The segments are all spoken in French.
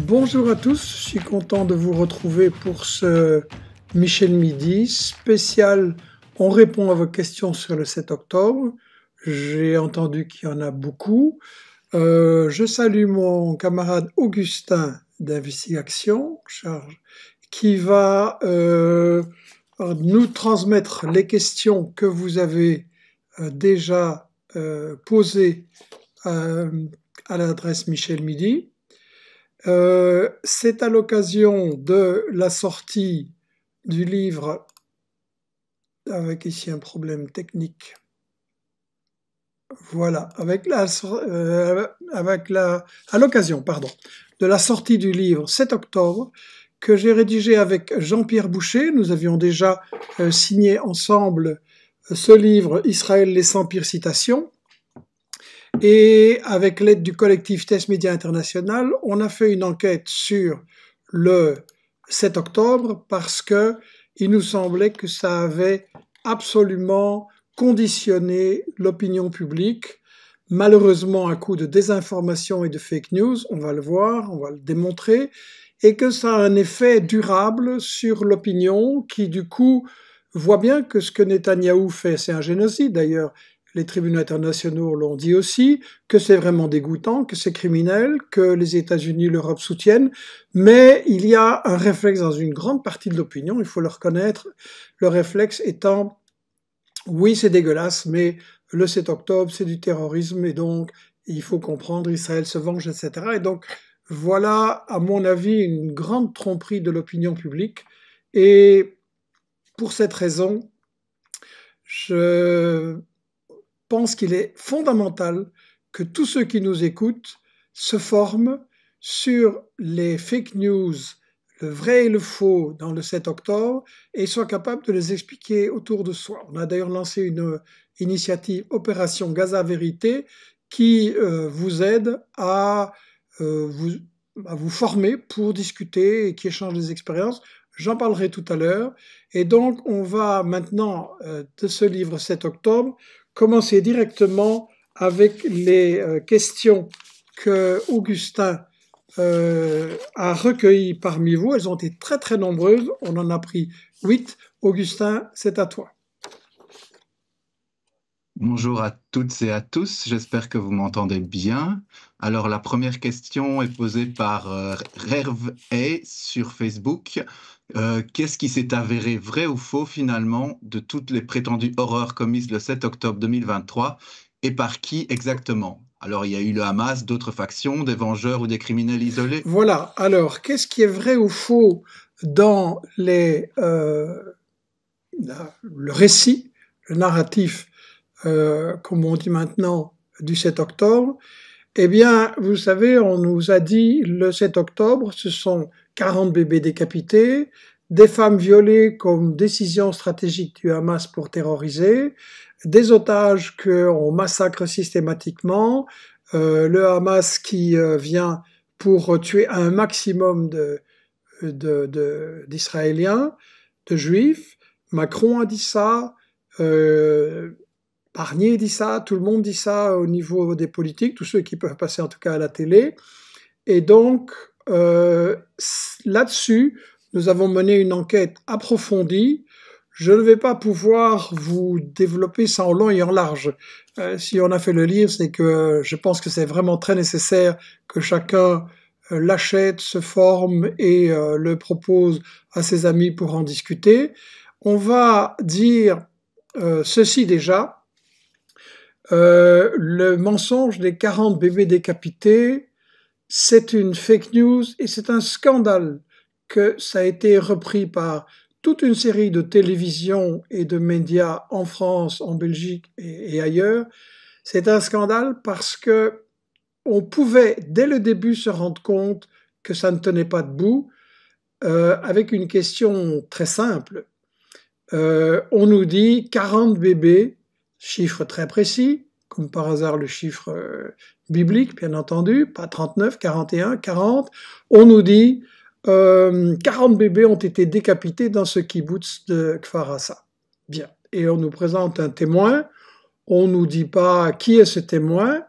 Bonjour à tous, je suis content de vous retrouver pour ce Michel Midi spécial. On répond à vos questions sur le 7 octobre. J'ai entendu qu'il y en a beaucoup. Euh, je salue mon camarade Augustin d'Investigation, qui va euh, nous transmettre les questions que vous avez euh, déjà posées à l'adresse Michel Midi. Euh, c'est à l'occasion de la sortie du livre, avec ici un problème technique, voilà, avec la, euh, à l'occasion, pardon, de la sortie du livre 7 octobre, que j'ai rédigé avec Jean-Pierre Boucher. Nous avions déjà euh, signé ensemble ce livre Israël les 100 pires citations. Et avec l'aide du collectif Test Média International, on a fait une enquête sur le 7 octobre parce que il nous semblait que ça avait absolument conditionné l'opinion publique, malheureusement à coup de désinformation et de fake news, on va le voir, on va le démontrer, et que ça a un effet durable sur l'opinion qui du coup voit bien que ce que Netanyahou fait, c'est un génocide d'ailleurs, les tribunaux internationaux l'ont dit aussi, que c'est vraiment dégoûtant, que c'est criminel, que les États-Unis, l'Europe soutiennent, mais il y a un réflexe dans une grande partie de l'opinion, il faut le reconnaître, le réflexe étant, oui c'est dégueulasse, mais le 7 octobre c'est du terrorisme et donc il faut comprendre, Israël se venge, etc. Et donc voilà, à mon avis, une grande tromperie de l'opinion publique et pour cette raison, je pense qu'il est fondamental que tous ceux qui nous écoutent se forment sur les fake news, le vrai et le faux dans le 7 octobre et soient capables de les expliquer autour de soi. On a d'ailleurs lancé une euh, initiative Opération Gaza Vérité qui euh, vous aide euh, à, vous, former pour discuter et qui échange des expériences. J'en parlerai tout à l'heure. Et donc, on va maintenant de ce livre 7 octobre Commencez directement avec les euh, questions que Augustin euh, a recueillies parmi vous. Elles ont été très très nombreuses, on en a pris huit. Augustin, c'est à toi. Bonjour à toutes et à tous, j'espère que vous m'entendez bien. Alors la première question est posée par euh, A sur Facebook. Euh, qu'est-ce qui s'est avéré vrai ou faux finalement de toutes les prétendues horreurs commises le 7 octobre 2023 et par qui exactement alors, il y a eu le Hamas, d'autres factions, des vengeurs ou des criminels isolés. Voilà. Alors, qu'est-ce qui est vrai ou faux dans les, euh, le récit, le narratif euh, comme on dit maintenant, du 7 octobre, eh bien, vous savez, on nous a dit le 7 octobre, ce sont 40 bébés décapités, des femmes violées comme décision stratégique du Hamas pour terroriser, des otages qu'on massacre systématiquement, euh, le Hamas qui euh, vient pour tuer un maximum d'Israéliens, de, de, de, de, Juifs. Macron a dit ça, euh, Parnier dit ça, tout le monde dit ça au niveau des politiques, tous ceux qui peuvent passer en tout cas à la télé. Et donc, euh, là-dessus, nous avons mené une enquête approfondie. Je ne vais pas pouvoir vous développer ça en long et en large. Euh, si on a fait le livre, c'est que je pense que c'est vraiment très nécessaire que chacun euh, l'achète, se forme et euh, le propose à ses amis pour en discuter. On va dire ceci déjà, euh, le mensonge des 40 bébés décapités, c'est une fake news et c'est un scandale que ça a été repris par toute une série de télévisions et de médias en France, en Belgique et, ailleurs. C'est un scandale parce que on pouvait dès le début se rendre compte que ça ne tenait pas debout euh, avec une question très simple. Euh, on nous dit 40 bébés chiffre très précis, comme par hasard le chiffre euh, biblique, bien entendu, pas 39, 41, 40. On nous dit 40 euh, bébés ont été décapités dans ce kibbutz de Kfarassa. Bien. Et on nous présente un témoin. On nous dit pas qui est ce témoin.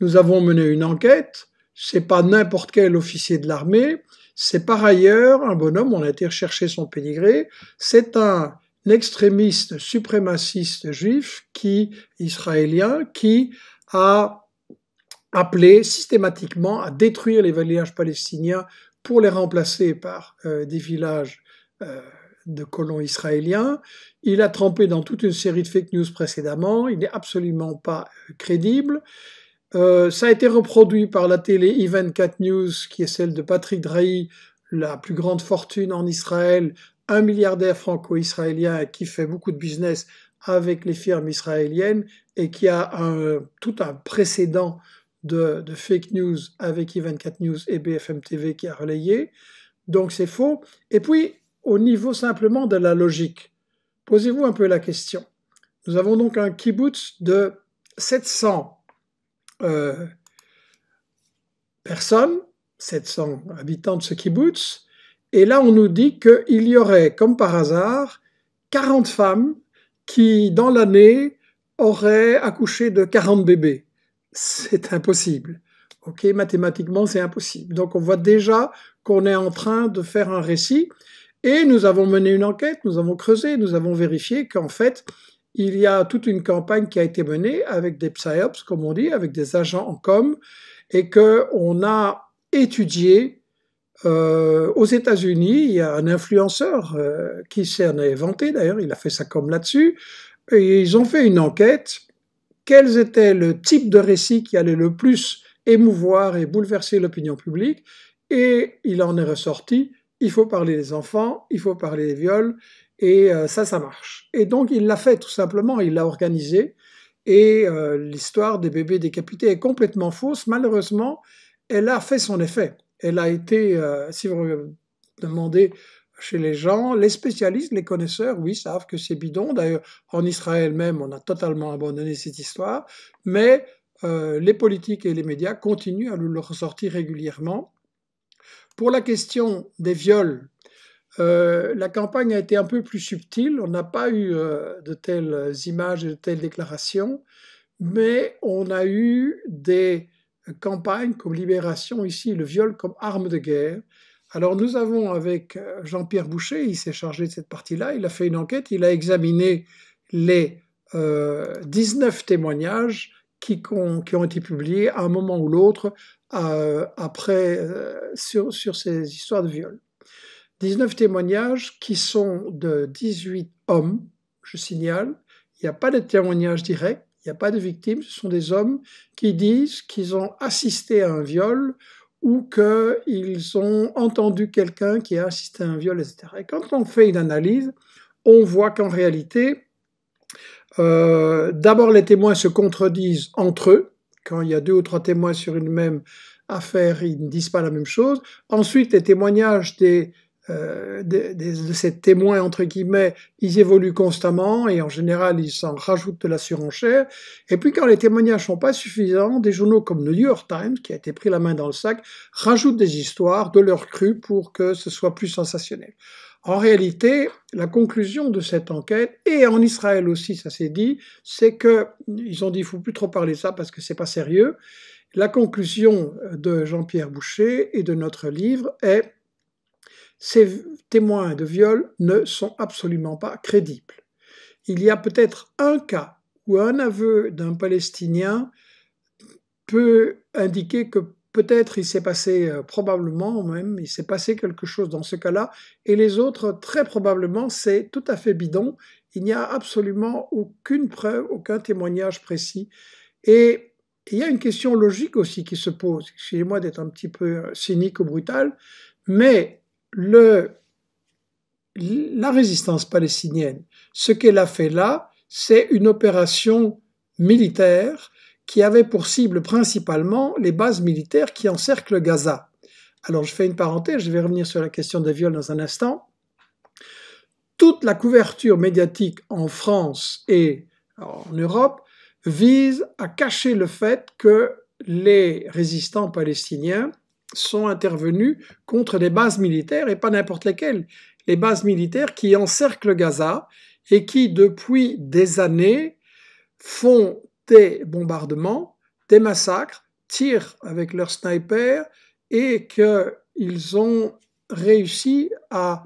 Nous avons mené une enquête. C'est pas n'importe quel officier de l'armée. C'est par ailleurs un bonhomme. On a été rechercher son pédigré. C'est un l'extrémiste suprémaciste juif qui, israélien qui a appelé systématiquement à détruire les villages palestiniens pour les remplacer par euh, des villages euh, de colons israéliens. Il a trempé dans toute une série de fake news précédemment. Il n'est absolument pas euh, crédible. ça a été reproduit par la télé I24 News, qui est celle de Patrick Drahi, la plus grande fortune en Israël, un milliardaire franco-israélien qui fait beaucoup de business avec les firmes israéliennes et qui a tout un précédent de, fake news avec I24 News et BFM TV qui a relayé. Donc c'est faux. Et puis, au niveau simplement de la logique, posez-vous un peu la question. Nous avons donc un kibbutz de 700 euh, personnes, 700 habitants de ce kibbutz, et là, on nous dit qu'il y aurait, comme par hasard, 40 femmes qui, dans l'année, auraient accouché de 40 bébés. C'est impossible. OK, mathématiquement, c'est impossible. Donc on voit déjà qu'on est en train de faire un récit. Et nous avons mené une enquête, nous avons creusé, nous avons vérifié qu'en fait, il y a toute une campagne qui a été menée avec des psyops, comme on dit, avec des agents en com, et qu'on a étudié euh, aux États-Unis, il y a un influenceur euh, qui s'en est vanté d'ailleurs, il a fait sa com là-dessus, et ils ont fait une enquête. Quels étaient le type de récit qui allait le plus émouvoir et bouleverser l'opinion publique Et il en est ressorti il faut parler des enfants, il faut parler des viols, et euh, ça, ça marche. Et donc il l'a fait tout simplement, il l'a organisé, et l'histoire des bébés décapités est complètement fausse. Malheureusement, elle a fait son effet elle a été, euh, si vous demandez chez les gens, les spécialistes, les connaisseurs, oui, savent que c'est bidon. D'ailleurs, en Israël même, on a totalement abandonné cette histoire, mais euh, les politiques et les médias continuent à le ressortir régulièrement. Pour la question des viols, euh, la campagne a été un peu plus subtile. On n'a pas eu de telles images et de telles déclarations, mais on a eu des campagne comme libération, ici le viol comme arme de guerre. Alors nous avons avec euh, Jean-Pierre Boucher, il s'est chargé de cette partie-là, il a fait une enquête, il a examiné les 19 euh, témoignages qui, qui, ont été publiés à un moment ou l'autre euh, après sur, sur ces histoires de viol. 19 témoignages qui sont de 18 hommes, je signale. Il n'y a pas de témoignages directs, il n'y a pas de victimes, ce sont des hommes qui disent qu'ils ont assisté à un viol ou qu'ils ont entendu quelqu'un qui a assisté à un viol, etc. Et quand on fait une analyse, on voit qu'en réalité, euh, d'abord les témoins se contredisent entre eux. Quand il y a deux ou trois témoins sur une même affaire, ils ne disent pas la même chose. Ensuite, les témoignages des euh, de, ces témoins, entre guillemets, ils évoluent constamment et en général, ils s'en rajoutent de la surenchère. Et puis, quand les témoignages sont pas suffisants, des journaux comme le New York Times, qui a été pris la main dans le sac, rajoutent des histoires de leur cru pour que ce soit plus sensationnel. En réalité, la conclusion de cette enquête, et en Israël aussi, ça s'est dit, c'est que, ils ont dit, il faut plus trop parler ça parce que c'est pas sérieux. La conclusion de Jean-Pierre Boucher et de notre livre est ces témoins de viol ne sont absolument pas crédibles. Il y a peut-être un cas où un aveu d'un Palestinien peut indiquer que peut-être il s'est passé, euh, probablement même, il s'est passé quelque chose dans ce cas-là, et les autres, très probablement, c'est tout à fait bidon. Il n'y a absolument aucune preuve, aucun témoignage précis. Et il y a une question logique aussi qui se pose. Excusez-moi d'être un petit peu euh, cynique ou brutal, mais la résistance palestinienne, ce qu'elle a fait là, c'est une opération militaire qui avait pour cible principalement les bases militaires qui encerclent Gaza. Alors je fais une parenthèse, je vais revenir sur la question des viols dans un instant. Toute la couverture médiatique en France et en Europe vise à cacher le fait que les résistants palestiniens sont intervenus contre des bases militaires et pas n'importe lesquelles. Les bases militaires qui encerclent Gaza et qui, depuis des années, font des bombardements, des massacres, tirent avec leurs snipers et qu'ils ont réussi à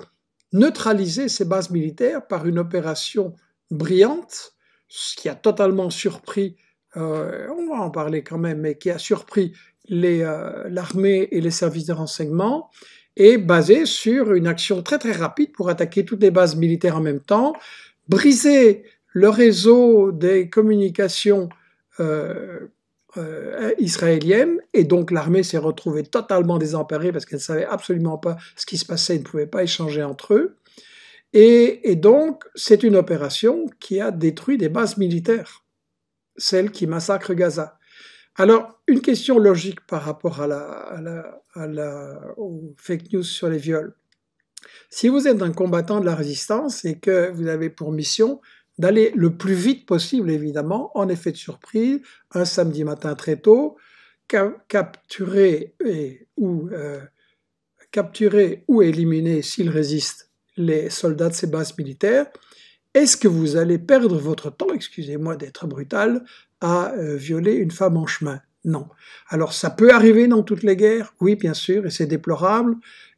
neutraliser ces bases militaires par une opération brillante, ce qui a totalement surpris, euh, on va en parler quand même, mais qui a surpris euh, l'armée et les services de renseignement est basée sur une action très très rapide pour attaquer toutes les bases militaires en même temps, briser le réseau des communications euh, euh, israéliennes et donc l'armée s'est retrouvée totalement désemparée parce qu'elle ne savait absolument pas ce qui se passait, elle ne pouvait pas échanger entre eux. Et, donc c'est une opération qui a détruit des bases militaires, celles qui massacrent Gaza. Alors, une question logique par rapport la, aux fake news sur les viols. Si vous êtes un combattant de la résistance et que vous avez pour mission d'aller le plus vite possible, évidemment, en effet de surprise, un samedi matin très tôt, capturer, ou, euh, capturer ou éliminer, s'ils résistent, les soldats de ces bases militaires, est-ce que vous allez perdre votre temps, excusez-moi d'être brutal, à euh, violer une femme en chemin. Non. Alors ça peut arriver dans toutes les guerres, oui bien sûr, et c'est déplorable,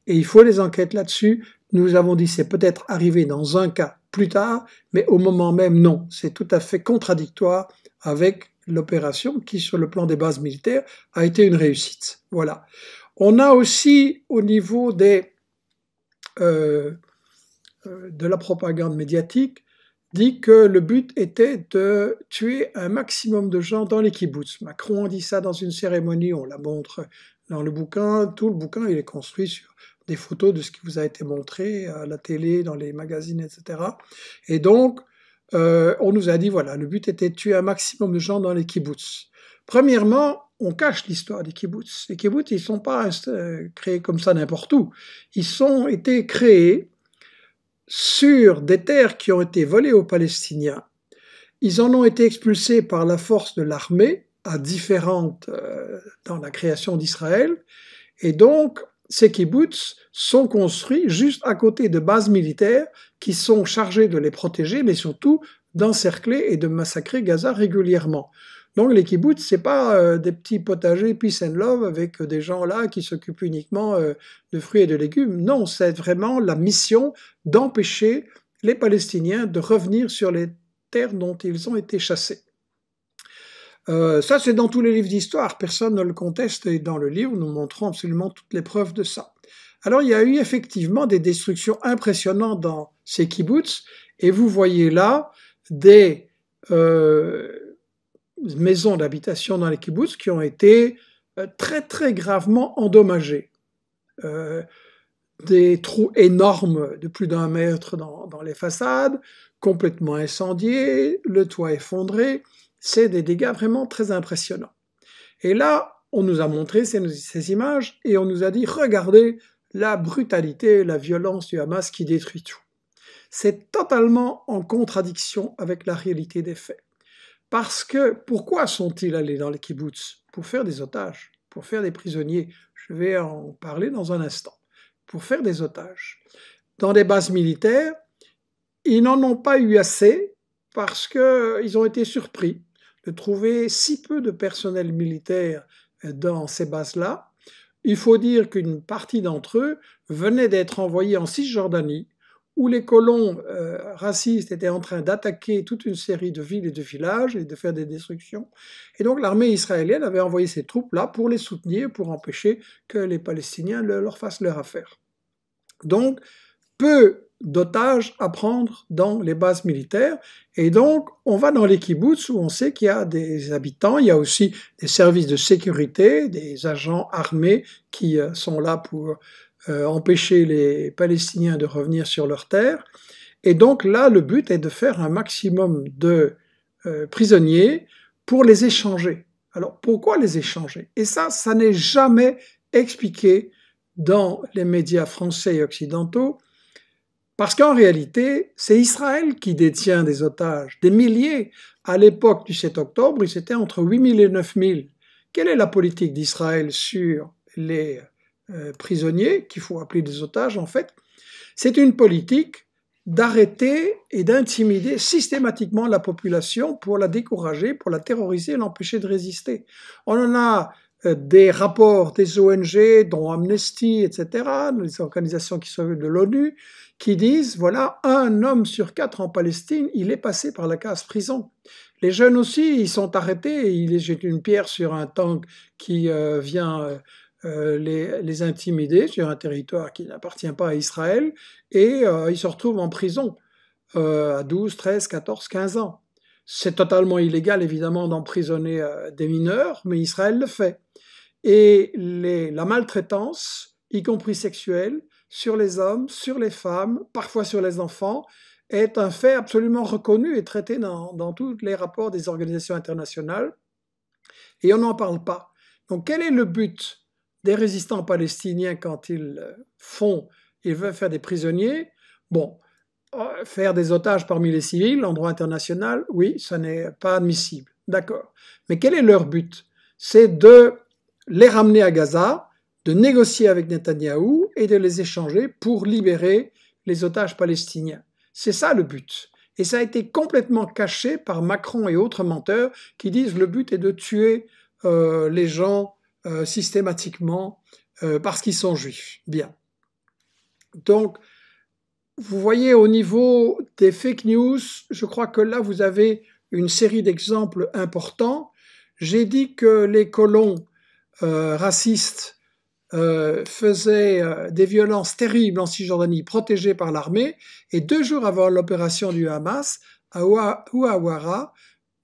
et il faut les enquêtes là-dessus. Nous avons dit c'est peut-être arrivé dans un cas plus tard, mais au moment même non. C'est tout à fait contradictoire avec l'opération qui, sur le plan des bases militaires, a été une réussite. Voilà. On a aussi au niveau euh, euh, de la propagande médiatique dit que le but était de tuer un maximum de gens dans les kibbutz. Macron dit ça dans une cérémonie, on la montre dans le bouquin. Tout le bouquin, il est construit sur des photos de ce qui vous a été montré à la télé, dans les magazines, etc. Et donc, euh, on nous a dit, voilà, le but était de tuer un maximum de gens dans les kibbutz. Premièrement, on cache l'histoire des kibbutz. Les kibbutz, ils ne sont pas euh, créés comme ça n'importe où. Ils ont été créés sur des terres qui ont été volées aux Palestiniens. Ils en ont été expulsés par la force de l'armée, à différentes euh, dans la création d'Israël, et donc ces kibbutz sont construits juste à côté de bases militaires qui sont chargées de les protéger, mais surtout d'encercler et de massacrer Gaza régulièrement. Donc les kibbutz, n'est pas euh, des petits potagers peace and love avec euh, des gens là qui s'occupent uniquement euh, de fruits et de légumes. Non, c'est vraiment la mission d'empêcher les Palestiniens de revenir sur les terres dont ils ont été chassés. ça, c'est dans tous les livres d'histoire, personne ne le conteste, et dans le livre, nous montrons absolument toutes les preuves de ça. Alors, il y a eu effectivement des destructions impressionnantes dans ces kibbutz, et vous voyez là des, maisons d'habitation dans les kibbutz qui ont été euh, très très gravement endommagées. Euh, des trous énormes de plus d'un mètre dans, les façades, complètement incendiés, le toit effondré. C'est des dégâts vraiment très impressionnants. Et là, on nous a montré ces, ces images et on nous a dit, regardez la brutalité, la violence du Hamas qui détruit tout. C'est totalement en contradiction avec la réalité des faits. Parce que pourquoi sont-ils allés dans les kibbutz Pour faire des otages, pour faire des prisonniers. Je vais en parler dans un instant. Pour faire des otages. Dans des bases militaires, ils n'en ont pas eu assez parce qu'ils euh, ont été surpris de trouver si peu de personnel militaire euh, dans ces bases-là. Il faut dire qu'une partie d'entre eux venait d'être envoyée en Cisjordanie où les colons euh, racistes étaient en train d'attaquer toute une série de villes et de villages et de faire des destructions. Et donc l'armée israélienne avait envoyé ces troupes-là pour les soutenir, pour empêcher que les Palestiniens leur fassent leur affaire. Donc, peu d'otages à prendre dans les bases militaires. Et donc, on va dans les kibbutz où on sait qu'il y a des habitants, il y a aussi des services de sécurité, des agents armés qui euh, sont là pour euh, empêcher les Palestiniens de revenir sur leurs terres. Et donc là, le but est de faire un maximum de euh, prisonniers pour les échanger. Alors pourquoi les échanger Et ça, ça n'est jamais expliqué dans les médias français et occidentaux, parce qu'en réalité, c'est Israël qui détient des otages, des milliers. À l'époque du 7 octobre, ils étaient entre 8000 et 9000. Quelle est la politique d'Israël sur les euh, prisonniers, qu'il faut appeler des otages en fait, c'est une politique d'arrêter et d'intimider systématiquement la population pour la décourager, pour la terroriser, l'empêcher de résister. On en a euh, des rapports des ONG, dont Amnesty, etc., des organisations qui sont de l'ONU, qui disent, voilà, un homme sur quatre en Palestine, il est passé par la case prison. Les jeunes aussi, ils sont arrêtés, ils jettent une pierre sur un tank qui euh, vient euh, les, les, intimider sur un territoire qui n'appartient pas à Israël, et euh, ils se retrouvent en prison euh, à 12, 13, 14, 15 ans. C'est totalement illégal, évidemment, d'emprisonner des mineurs, mais Israël le fait. Et la maltraitance, y compris sexuelle, sur les hommes, sur les femmes, parfois sur les enfants, est un fait absolument reconnu et traité dans tous les rapports des organisations internationales. Et on n'en parle pas. Donc quel est le but des résistants palestiniens quand ils euh, font, ils veulent faire des prisonniers. Bon, euh, faire des otages parmi les civils en international, oui, ça n'est pas admissible. D'accord. Mais quel est leur but C'est de les ramener à Gaza, de négocier avec Netanyahou et de les échanger pour libérer les otages palestiniens. C'est ça le but. Et ça a été complètement caché par Macron et autres menteurs qui disent le but est de tuer euh, les gens euh, systématiquement euh, parce qu'ils sont juifs. Bien. Donc, vous voyez au niveau des fake news, je crois que là, vous avez une série d'exemples importants. J'ai dit que les colons euh, racistes faisaient des violences terribles en Cisjordanie, protégés par l'armée, et deux jours avant l'opération du Hamas, à Ouawara,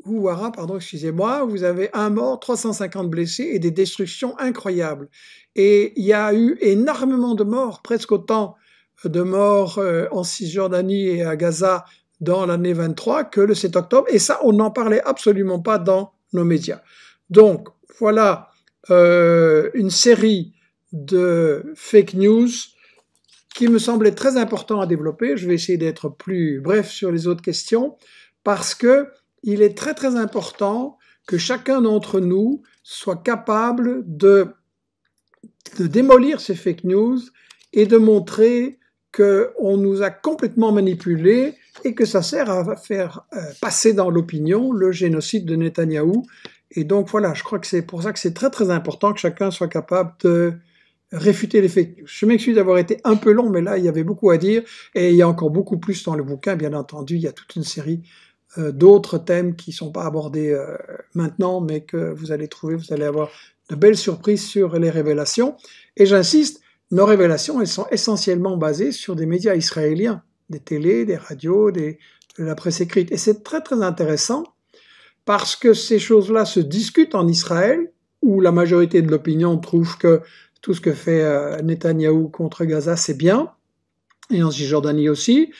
Ouara, pardon, excusez-moi, vous avez un mort, 350 blessés et des destructions incroyables. Et il y a eu énormément de morts, presque autant de morts euh, en Cisjordanie et à Gaza dans l'année 23 que le 7 octobre. Et ça, on n'en parlait absolument pas dans nos médias. Donc, voilà euh, une série de fake news qui me semblait très important à développer. Je vais essayer d'être plus bref sur les autres questions parce que il est très très important que chacun d'entre nous soit capable de, démolir ces fake news et de montrer qu'on nous a complètement manipulés et que ça sert à faire euh, passer dans l'opinion le génocide de Netanyahou. Et donc voilà, je crois que c'est pour ça que c'est très très important que chacun soit capable de réfuter les fake news. Je m'excuse d'avoir été un peu long, mais là, il y avait beaucoup à dire, et il y a encore beaucoup plus dans le bouquin, bien entendu, il y a toute une série euh, d'autres thèmes qui ne sont pas abordés euh, maintenant, mais que vous allez trouver, vous allez avoir de belles surprises sur les révélations. Et j'insiste, nos révélations, elles sont essentiellement basées sur des médias israéliens, des télés, des radios, de la presse écrite. Et c'est très très intéressant parce que ces choses-là se discutent en Israël, où la majorité de l'opinion trouve que tout ce que fait euh, Netanyahou contre Gaza, c'est bien, et en Cisjordanie aussi,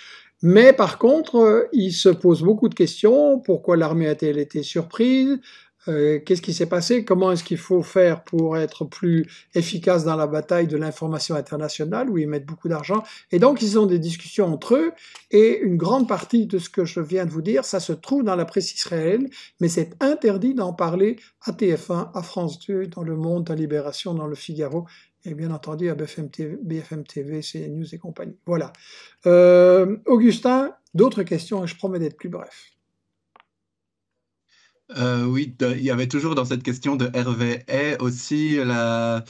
mais par contre, euh, ils se posent beaucoup de questions. Pourquoi l'armée a-t-elle été surprise euh, Qu'est-ce qui s'est passé Comment est-ce qu'il faut faire pour être plus efficace dans la bataille de l'information internationale où ils mettent beaucoup d'argent Et donc, ils ont des discussions entre eux. Et une grande partie de ce que je viens de vous dire, ça se trouve dans la presse israélienne, mais c'est interdit d'en parler à TF1, à France 2, dans Le Monde, à Libération, dans Le Figaro, et bien entendu à BFM TV, BFM et compagnie. Voilà. Euh, Augustin, d'autres questions hein, je promets d'être plus bref. Euh, oui, il y avait toujours dans cette question de RVE aussi la,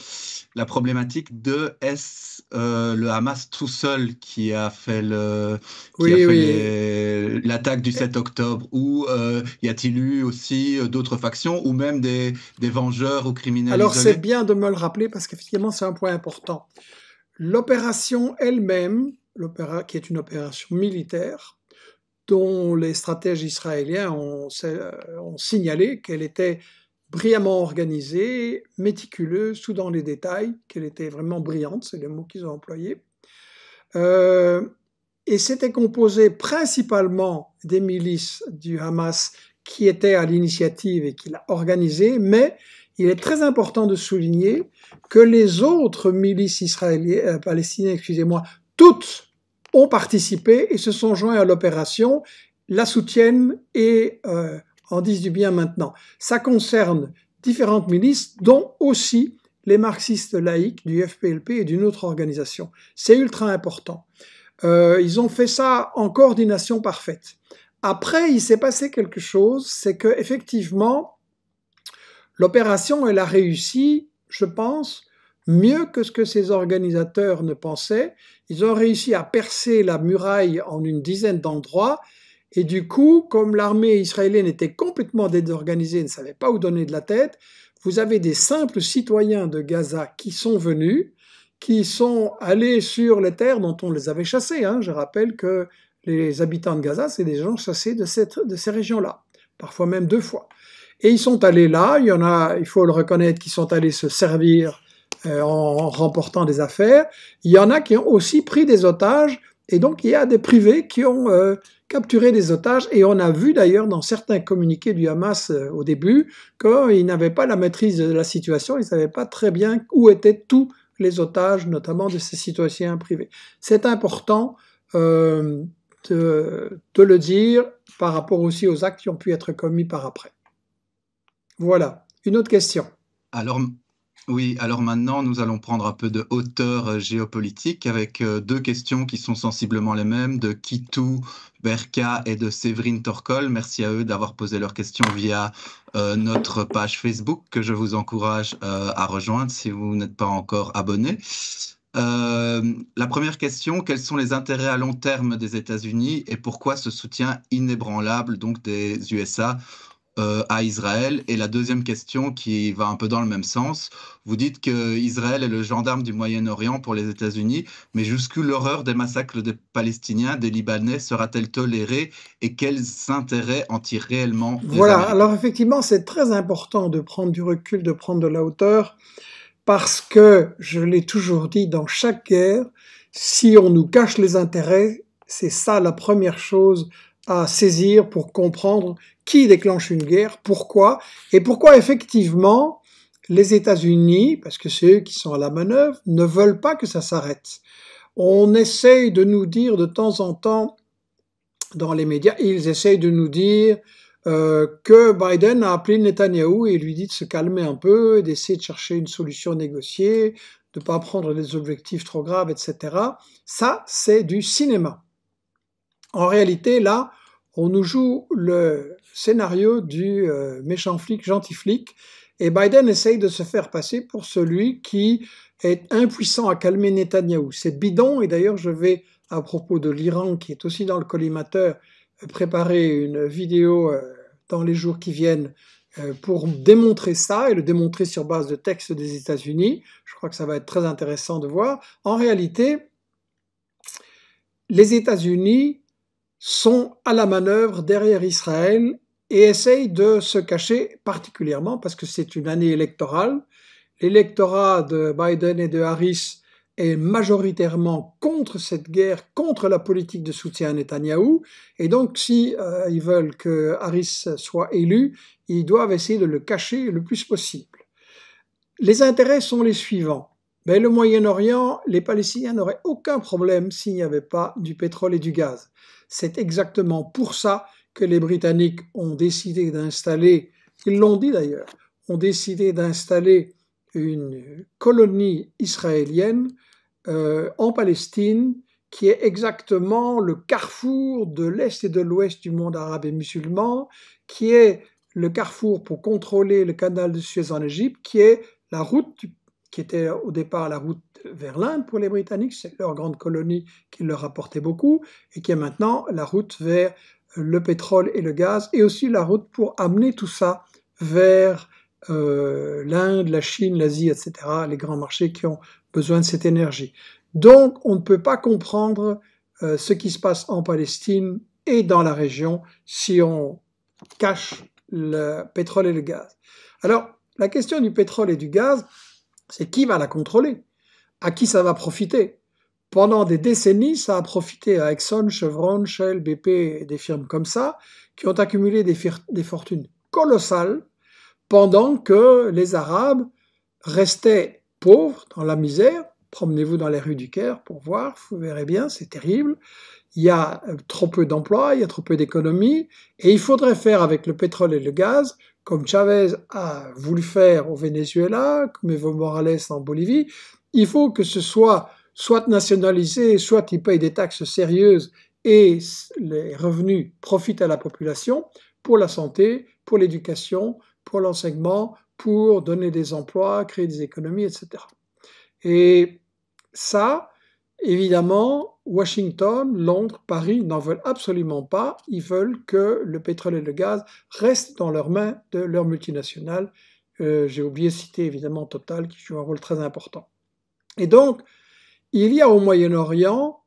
problématique de est-ce euh, le Hamas tout seul qui a fait l'attaque du 7 octobre ou euh, y a-t-il eu aussi d'autres factions ou même des, des vengeurs ou criminels Alors c'est bien de me le rappeler parce qu'effectivement c'est un point important. L'opération elle-même, qui est une opération militaire, dont les stratèges israéliens euh, ont, signalé qu'elle était brillamment organisée, méticuleuse, tout dans les détails, qu'elle était vraiment brillante, c'est le mot qu'ils ont employé. Euh, et c'était composé principalement des milices du Hamas qui étaient à l'initiative et qui l'a organisée, mais il est très important de souligner que les autres milices israéliennes, euh, palestiniennes, excusez-moi, toutes ont participé et se sont joints à l'opération, la soutiennent et euh, en disent du bien maintenant. Ça concerne différentes ministres, dont aussi les marxistes laïcs du FPLP et d'une autre organisation. C'est ultra important. Euh, ils ont fait ça en coordination parfaite. Après, il s'est passé quelque chose, c'est que effectivement, l'opération elle a réussi, je pense, Mieux que ce que ces organisateurs ne pensaient, ils ont réussi à percer la muraille en une dizaine d'endroits et du coup, comme l'armée israélienne était complètement désorganisée, ne savait pas où donner de la tête, vous avez des simples citoyens de Gaza qui sont venus, qui sont allés sur les terres dont on les avait chassés. Hein. Je rappelle que les habitants de Gaza, c'est des gens chassés de, de ces régions-là, parfois même deux fois. Et ils sont allés là, il y en a, il faut le reconnaître, qui sont allés se servir euh, en remportant des affaires. Il y en a qui ont aussi pris des otages et donc il y a des privés qui ont euh, capturé des otages et on a vu d'ailleurs dans certains communiqués du Hamas euh, au début qu'ils n'avaient pas la maîtrise de la situation, ils ne savaient pas très bien où étaient tous les otages, notamment de ces citoyens privés. C'est important de, de le dire par rapport aussi aux actes qui ont pu être commis par après. Voilà, une autre question. Alors oui, alors maintenant, nous allons prendre un peu de hauteur euh, géopolitique avec euh, deux questions qui sont sensiblement les mêmes de Kitu Berka et de Séverine Torcol. Merci à eux d'avoir posé leurs questions via euh, notre page Facebook que je vous encourage à rejoindre si vous n'êtes pas encore abonné. la première question, quels sont les intérêts à long terme des États-Unis et pourquoi ce soutien inébranlable donc des USA euh, à Israël Et la deuxième question qui va un peu dans le même sens, vous dites que Israël est le gendarme du Moyen-Orient pour les États-Unis, mais jusqu'où l'horreur des massacres des Palestiniens, des Libanais sera-t-elle tolérée et quels intérêts en tirent réellement Voilà, alors effectivement, c'est très important de prendre du recul, de prendre de la hauteur, parce que, je l'ai toujours dit, dans chaque guerre, si on nous cache les intérêts, c'est ça la première chose à saisir pour comprendre qui déclenche une guerre, pourquoi, et pourquoi effectivement les États-Unis, parce que c'est eux qui sont à la manœuvre, ne veulent pas que ça s'arrête. On essaye de nous dire de temps en temps dans les médias, ils essayent de nous dire euh, que Biden a appelé Netanyahou et lui dit de se calmer un peu, d'essayer de chercher une solution négociée, de ne pas prendre des objectifs trop graves, etc. Ça, c'est du cinéma. En réalité, là, on nous joue le scénario du euh, méchant flic, gentil flic, et Biden essaye de se faire passer pour celui qui est impuissant à calmer Netanyahou. C'est bidon, et d'ailleurs je vais, à propos de l'Iran, qui est aussi dans le collimateur, préparer une vidéo euh, dans les jours qui viennent euh, pour démontrer ça, et le démontrer sur base de textes des États-Unis. Je crois que ça va être très intéressant de voir. En réalité, les États-Unis sont à la manœuvre derrière Israël et essayent de se cacher particulièrement parce que c'est une année électorale. L'électorat de Biden et de Harris est majoritairement contre cette guerre, contre la politique de soutien à Netanyahou. Et donc, si euh, ils veulent que Harris soit élu, ils doivent essayer de le cacher le plus possible. Les intérêts sont les suivants. Ben, le Moyen-Orient, les Palestiniens n'auraient aucun problème s'il n'y avait pas du pétrole et du gaz. C'est exactement pour ça que les Britanniques ont décidé d'installer, ils l'ont dit d'ailleurs, ont décidé d'installer une colonie israélienne euh, en Palestine qui est exactement le carrefour de l'Est et de l'Ouest du monde arabe et musulman, qui est le carrefour pour contrôler le canal de Suez en Égypte, qui est la route qui était au départ la route vers l'Inde pour les Britanniques, c'est leur grande colonie qui leur apportait beaucoup, et qui est maintenant la route vers euh, le pétrole et le gaz, et aussi la route pour amener tout ça vers euh, l'Inde, la Chine, l'Asie, etc., les grands marchés qui ont besoin de cette énergie. Donc on ne peut pas comprendre euh, ce qui se passe en Palestine et dans la région si on cache le pétrole et le gaz. Alors, la question du pétrole et du gaz, c'est qui va la contrôler à qui ça va profiter Pendant des décennies, ça a profité à Exxon, Chevron, Shell, BP des firmes comme ça, qui ont accumulé des, des fortunes colossales, pendant que les Arabes restaient pauvres, dans la misère. Promenez-vous dans les rues du Caire pour voir, vous verrez bien, c'est terrible. Il y a euh, trop peu d'emplois, il y a trop peu d'économies, et il faudrait faire avec le pétrole et le gaz, comme Chavez a voulu faire au Venezuela, comme Evo Morales en Bolivie, il faut que ce soit soit nationalisé, soit ils payent des taxes sérieuses et les revenus profitent à la population pour la santé, pour l'éducation, pour l'enseignement, pour donner des emplois, créer des économies, etc. Et ça, évidemment, Washington, Londres, Paris n'en veulent absolument pas. Ils veulent que le pétrole et le gaz restent dans leurs mains de leurs multinationales. Euh, j'ai oublié de citer évidemment Total qui joue un rôle très important. Et donc, il y a au Moyen-Orient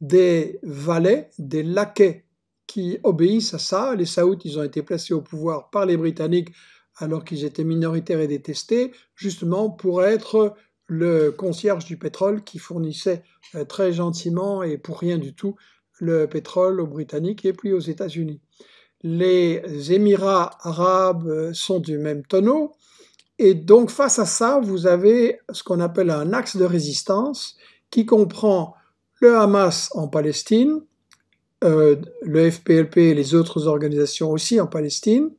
des valets, des laquais qui obéissent à ça. Les Saouds, ils ont été placés au pouvoir par les Britanniques alors qu'ils étaient minoritaires et détestés, justement pour être le concierge du pétrole qui fournissait euh, très gentiment et pour rien du tout le pétrole aux Britanniques et puis aux États-Unis. Les Émirats arabes euh, sont du même tonneau. Et donc face à ça, vous avez ce qu'on appelle un axe de résistance qui comprend le Hamas en Palestine, euh, le FPLP et les autres organisations aussi en Palestine,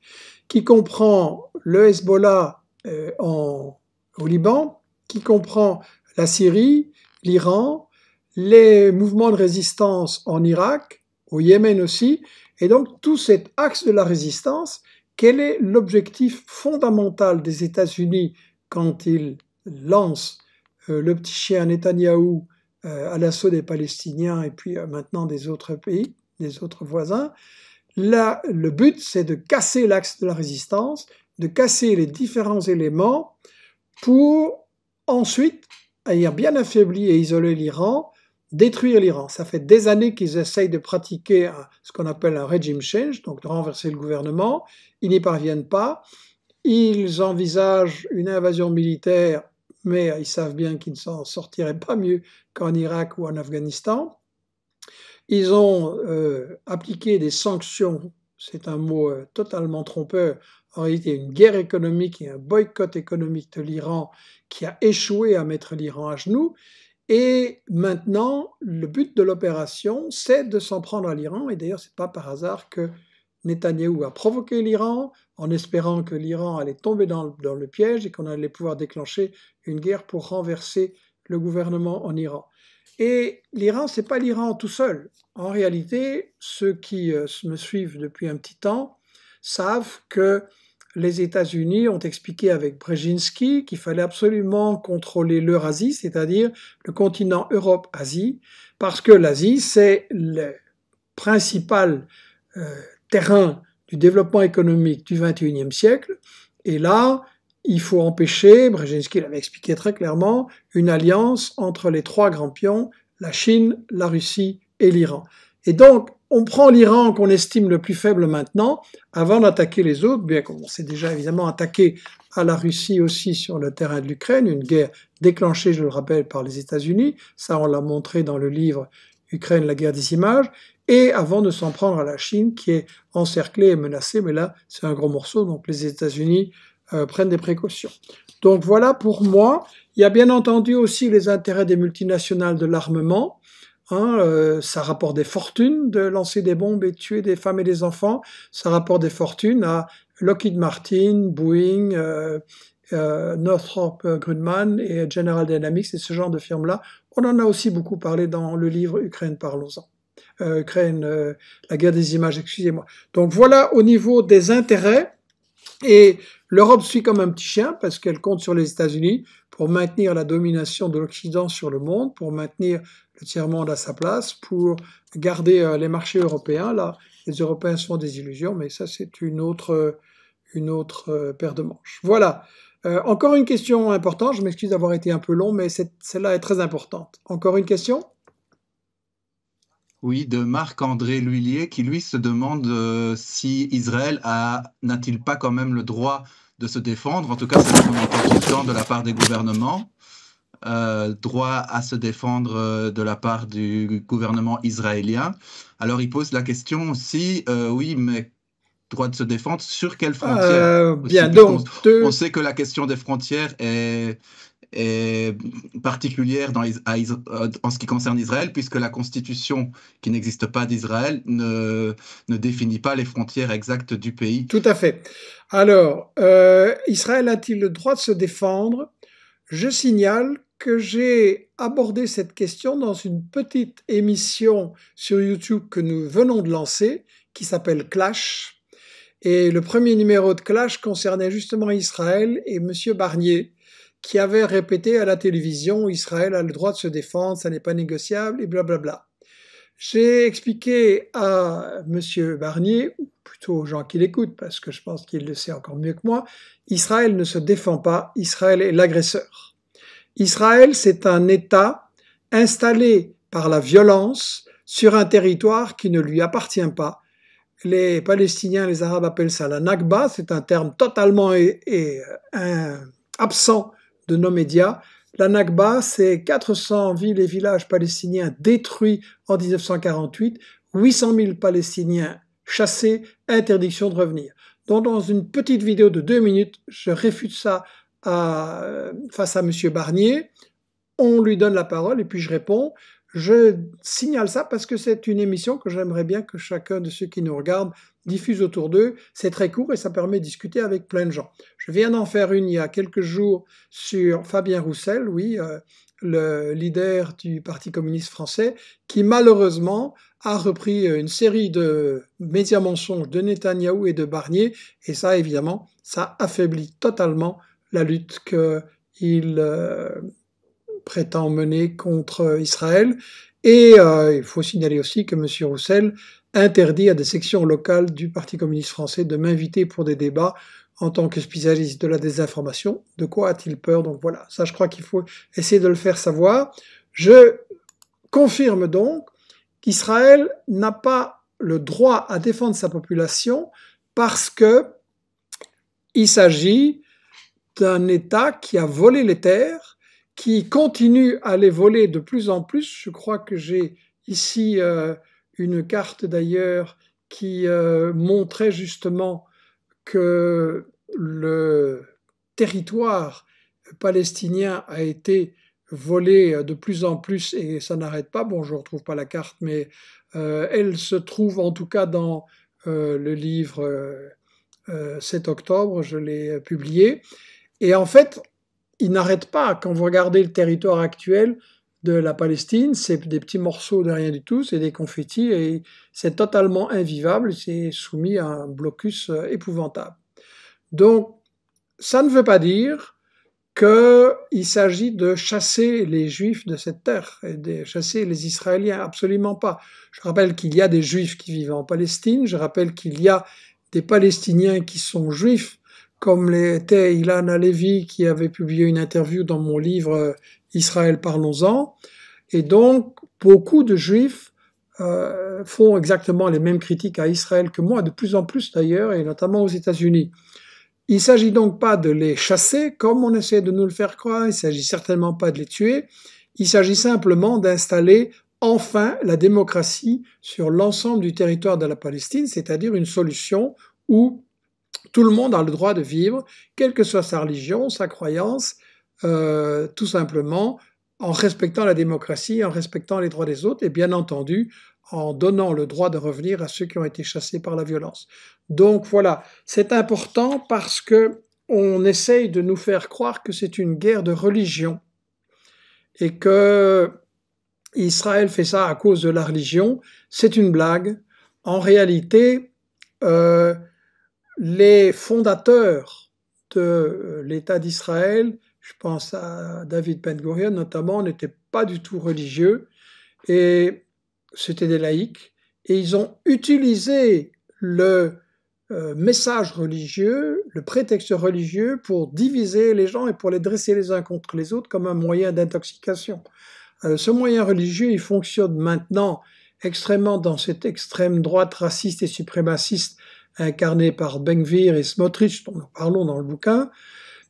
qui comprend le Hezbollah euh, en, au Liban, qui comprend la Syrie, l'Iran, les mouvements de résistance en Irak, au Yémen aussi. Et donc tout cet axe de la résistance quel est l'objectif fondamental des États-Unis quand ils lancent euh, le petit chien Netanyahou euh, à l'assaut des Palestiniens et puis euh, maintenant des autres pays, des autres voisins Là, le but, c'est de casser l'axe de la résistance, de casser les différents éléments pour ensuite ayant bien affaibli et isoler l'Iran, détruire l'Iran. Ça fait des années qu'ils essayent de pratiquer ce qu'on appelle un regime change, donc de renverser le gouvernement. Ils n'y parviennent pas. Ils envisagent une invasion militaire, mais ils savent bien qu'ils ne s'en sortiraient pas mieux qu'en Irak ou en Afghanistan. Ils ont euh, appliqué des sanctions, c'est un mot euh, totalement trompeur, en réalité une guerre économique et un boycott économique de l'Iran qui a échoué à mettre l'Iran à genoux. Et maintenant, le but de l'opération, c'est de s'en prendre à l'Iran. Et d'ailleurs, ce n'est pas par hasard que Netanyahou a provoqué l'Iran en espérant que l'Iran allait tomber dans le, dans le piège et qu'on allait pouvoir déclencher une guerre pour renverser le gouvernement en Iran. Et l'Iran, n'est pas l'Iran tout seul. En réalité, ceux qui euh, me suivent depuis un petit temps savent que les États-Unis ont expliqué avec Brzezinski qu'il fallait absolument contrôler l'Eurasie, c'est-à-dire le continent Europe-Asie, parce que l'Asie, c'est le principal euh, terrain du développement économique du XXIe siècle. Et là, il faut empêcher, Brzezinski l'avait expliqué très clairement, une alliance entre les trois grands pions, la Chine, la Russie et l'Iran. Et donc, on prend l'Iran qu'on estime le plus faible maintenant, avant d'attaquer les autres, bien qu'on s'est déjà évidemment attaqué à la Russie aussi sur le terrain de l'Ukraine, une guerre déclenchée, je le rappelle, par les États-Unis, ça on l'a montré dans le livre Ukraine, la guerre des images, et avant de s'en prendre à la Chine qui est encerclée et menacée, mais là c'est un gros morceau, donc les États-Unis euh, prennent des précautions. Donc voilà pour moi, il y a bien entendu aussi les intérêts des multinationales de l'armement, Hein, euh, ça rapporte des fortunes de lancer des bombes et tuer des femmes et des enfants. Ça rapporte des fortunes à Lockheed Martin, Boeing, euh, euh, Northrop Grumman et General Dynamics et ce genre de firmes-là. On en a aussi beaucoup parlé dans le livre Ukraine, parlons-en. Ukraine, la guerre des images, excusez-moi. Donc voilà au niveau des intérêts. Et l'Europe suit comme un petit chien parce qu'elle compte sur les États-Unis pour maintenir la domination de l'Occident sur le monde, pour maintenir le tiers-monde à sa place, pour garder euh, les marchés européens. Là, les Européens sont des illusions, mais ça, c'est une autre, euh, une autre euh, paire de manches. Voilà. encore une question importante. Je m'excuse d'avoir été un peu long, mais celle-là est très importante. Encore une question oui, de Marc-André Lhuillier, qui lui se demande si Israël n'a-t-il pas quand même le droit de se défendre. En tout cas, c'est le temps de la part des gouvernements. Euh, droit à se défendre euh, de la part du gouvernement israélien. Alors il pose la question aussi, euh, oui, mais droit de se défendre sur quelles frontières Bien, donc, on, sait que la question des frontières est, est particulière euh, en ce qui concerne Israël, puisque la constitution qui n'existe pas d'Israël ne, définit pas les frontières exactes du pays. Tout à fait. Alors, euh, Israël a-t-il le droit de se défendre Je signale que j'ai abordé cette question dans une petite émission sur YouTube que nous venons de lancer, qui s'appelle Clash. Et le premier numéro de Clash concernait justement Israël et M. Barnier qui avait répété à la télévision Israël a le droit de se défendre, ça n'est pas négociable, et blablabla. J'ai expliqué à M. Barnier, ou plutôt aux gens qui l'écoutent, parce que je pense qu'il le sait encore mieux que moi, Israël ne se défend pas, Israël est l'agresseur. Israël, c'est un État installé par la violence sur un territoire qui ne lui appartient pas. Les Palestiniens, les Arabes appellent ça la Nakba, c'est un terme totalement et, euh, absent de nos médias. La Nakba, c'est 400 villes et villages palestiniens détruits en 1948, 800 000 Palestiniens chassés, interdiction de revenir. Donc dans une petite vidéo de deux minutes, je réfute ça euh, face à M. Barnier. On lui donne la parole et puis je réponds je signale ça parce que c'est une émission que j'aimerais bien que chacun de ceux qui nous regardent diffuse autour d'eux. C'est très court et ça permet de discuter avec plein de gens. Je viens d'en faire une il y a quelques jours sur Fabien Roussel, oui, euh, le leader du Parti communiste français, qui malheureusement a repris euh, une série de médias mensonges de Netanyahou et de Barnier. Et ça, évidemment, ça affaiblit totalement la lutte qu'il... Euh, prétend mener contre euh, Israël. Et euh, il faut signaler aussi que M. Roussel interdit à des sections locales du Parti communiste français de m'inviter pour des débats en tant que spécialiste de la désinformation. De quoi a-t-il peur Donc voilà, ça je crois qu'il faut essayer de le faire savoir. Je confirme donc qu'Israël n'a pas le droit à défendre sa population parce que il s'agit d'un État qui a volé les terres qui continue à les voler de plus en plus. Je crois que j'ai ici euh, une carte d'ailleurs qui euh, montrait justement que le territoire palestinien a été volé euh, de plus en plus et ça n'arrête pas. Bon, je ne retrouve pas la carte, mais elle se trouve en tout cas dans le livre 7 octobre, je l'ai publié. Et en fait, il n'arrête pas. Quand vous regardez le territoire actuel de la Palestine, c'est des petits morceaux de rien du tout, c'est des confettis, et c'est totalement invivable, c'est soumis à un blocus euh, épouvantable. Donc, ça ne veut pas dire qu'il s'agit de chasser les Juifs de cette terre, et de chasser les Israéliens, absolument pas. Je rappelle qu'il y a des Juifs qui vivent en Palestine, je rappelle qu'il y a des Palestiniens qui sont Juifs comme l'était Ilana Levy qui avait publié une interview dans mon livre euh, Israël parlons-en. Et donc, beaucoup de juifs euh, font exactement les mêmes critiques à Israël que moi, de plus en plus d'ailleurs, et notamment aux États-Unis. Il ne s'agit donc pas de les chasser comme on essaie de nous le faire croire, il ne s'agit certainement pas de les tuer, il s'agit simplement d'installer enfin la démocratie sur l'ensemble du territoire de la Palestine, c'est-à-dire une solution où tout le monde a le droit de vivre, quelle que soit sa religion, sa croyance, euh, tout simplement en respectant la démocratie, en respectant les droits des autres et bien entendu en donnant le droit de revenir à ceux qui ont été chassés par la violence. Donc voilà, c'est important parce que on essaye de nous faire croire que c'est une guerre de religion et que Israël fait ça à cause de la religion. C'est une blague. En réalité, euh, les fondateurs de euh, l'État d'Israël, je pense à David Ben Gurion notamment, n'étaient pas du tout religieux et c'était des laïcs et ils ont utilisé le euh, message religieux, le prétexte religieux pour diviser les gens et pour les dresser les uns contre les autres comme un moyen d'intoxication. Euh, ce moyen religieux, il fonctionne maintenant extrêmement dans cette extrême droite raciste et suprémaciste incarné par Bengvir et Smotrich, dont nous parlons dans le bouquin.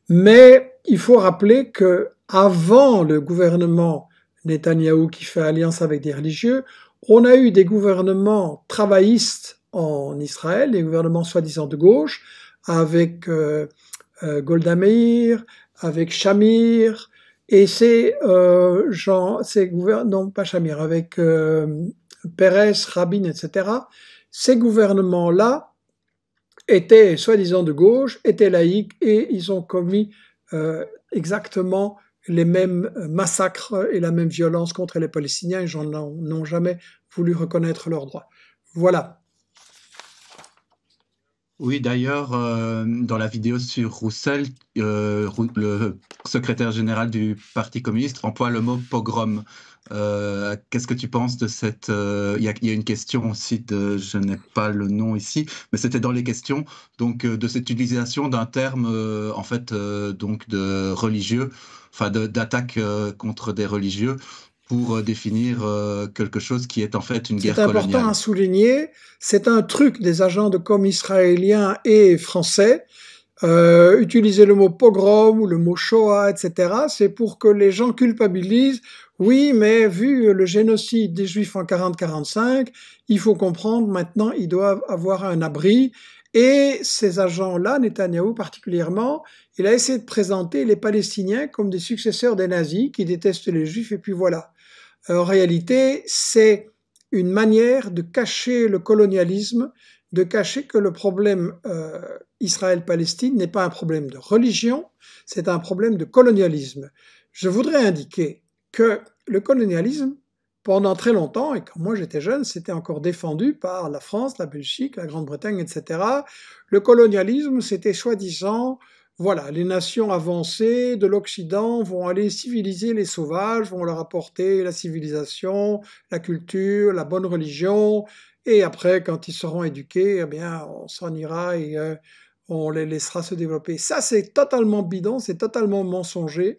Mais il faut rappeler que avant le gouvernement Netanyahou qui fait alliance avec des religieux, on a eu des gouvernements travaillistes en Israël, des gouvernements soi-disant de gauche, avec euh, euh Golda Meir, avec Shamir, et ces euh, ces non pas Shamir, avec euh, Pérez, Rabin, etc. Ces gouvernements-là étaient soi-disant de gauche, étaient laïques et ils ont commis euh, exactement les mêmes euh, massacres et la même violence contre les Palestiniens et j'en n'ont jamais voulu reconnaître leurs droits. Voilà. Oui, d'ailleurs, euh, dans la vidéo sur Roussel, le secrétaire général du Parti communiste emploie le mot pogrom euh, qu'est-ce que tu penses de cette... Euh, il y, a une question aussi de... Je n'ai pas le nom ici, mais c'était dans les questions, donc euh, de cette utilisation d'un terme, en fait, donc de religieux, enfin d'attaque contre des religieux pour définir quelque chose qui est en fait une guerre coloniale. C'est important à souligner, c'est un truc des agents de com israéliens et français, utiliser le mot pogrom ou le mot Shoah, etc., c'est pour que les gens culpabilisent oui, mais vu le génocide des Juifs en 40-45, il faut comprendre maintenant, ils doivent avoir un abri. Et ces agents-là, Netanyahu particulièrement, il a essayé de présenter les Palestiniens comme des successeurs des nazis qui détestent les Juifs, et puis voilà. En réalité, c'est une manière de cacher le colonialisme, de cacher que le problème euh, Israël-Palestine n'est pas un problème de religion, c'est un problème de colonialisme. Je voudrais indiquer que le colonialisme, pendant très longtemps, et quand moi j'étais jeune, c'était encore défendu par la France, la Belgique, la Grande-Bretagne, etc. Le colonialisme, c'était soi-disant, voilà, les nations avancées de l'Occident vont aller civiliser les sauvages, vont leur apporter la civilisation, la culture, la bonne religion, et après, quand ils seront éduqués, eh bien, on s'en ira et euh, on les laissera se développer. Ça, c'est totalement bidon, c'est totalement mensonger.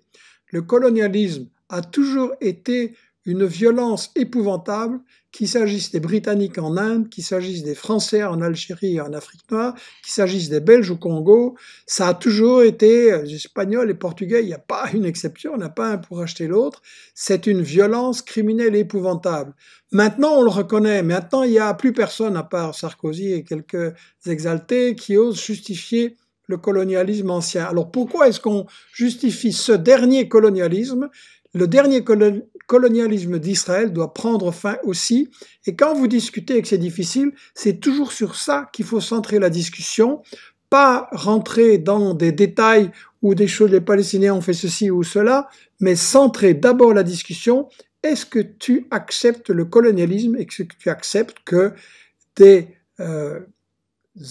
Le colonialisme a toujours été une violence épouvantable, qu'il s'agisse des Britanniques en Inde, qu'il s'agisse des Français en Algérie et en Afrique noire, qu'il s'agisse des Belges au Congo, ça a toujours été, euh, les Espagnols et Portugais, il n'y a pas une exception, on n'a pas un pour acheter l'autre, c'est une violence criminelle épouvantable. Maintenant, on le reconnaît, maintenant, il n'y a plus personne, à part Sarkozy et quelques exaltés, qui osent justifier le colonialisme ancien. Alors pourquoi est-ce qu'on justifie ce dernier colonialisme le dernier colonialisme d'Israël doit prendre fin aussi. Et quand vous discutez et que c'est difficile, c'est toujours sur ça qu'il faut centrer la discussion, pas rentrer dans des détails ou des choses, les Palestiniens ont fait ceci ou cela, mais centrer d'abord la discussion. Est-ce que tu acceptes le colonialisme et que tu acceptes que des euh,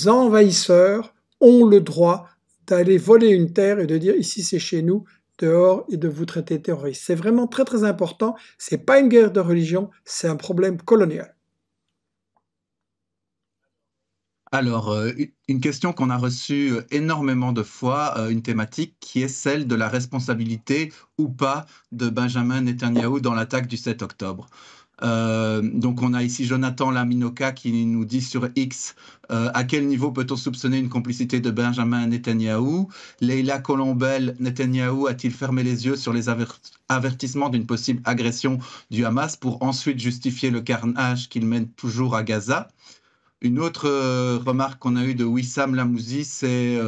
envahisseurs ont le droit d'aller voler une terre et de dire ici c'est chez nous dehors et de vous traiter terroriste. C'est vraiment très très important. C'est pas une guerre de religion, c'est un problème colonial. Alors, euh, une question qu'on a reçue euh, énormément de fois, euh, une thématique qui est celle de la responsabilité ou pas de Benjamin Netanyahu dans l'attaque du 7 octobre. Euh, donc on a ici Jonathan Laminoka qui nous dit sur X euh, à quel niveau peut-on soupçonner une complicité de Benjamin Netanyahu Leila Colombel, Netanyahu a-t-il fermé les yeux sur les avertissements d'une possible agression du Hamas pour ensuite justifier le carnage qu'il mène toujours à Gaza Une autre euh, remarque qu'on a eue de Wissam Lamouzi, c'est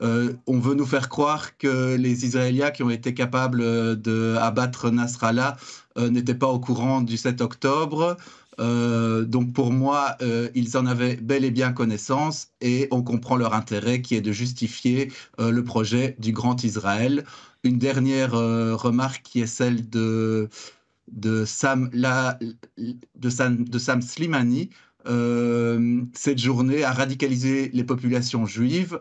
on veut nous faire croire que les Israéliens qui ont été capables d'abattre Nasrallah euh, n'étaient pas au courant du 7 octobre. Euh, donc pour moi, euh, ils en avaient bel et bien connaissance et on comprend leur intérêt qui est de justifier le projet du Grand Israël. Une dernière remarque qui est celle de, de, Sam, de, Slimani. cette journée a radicalisé les populations juives.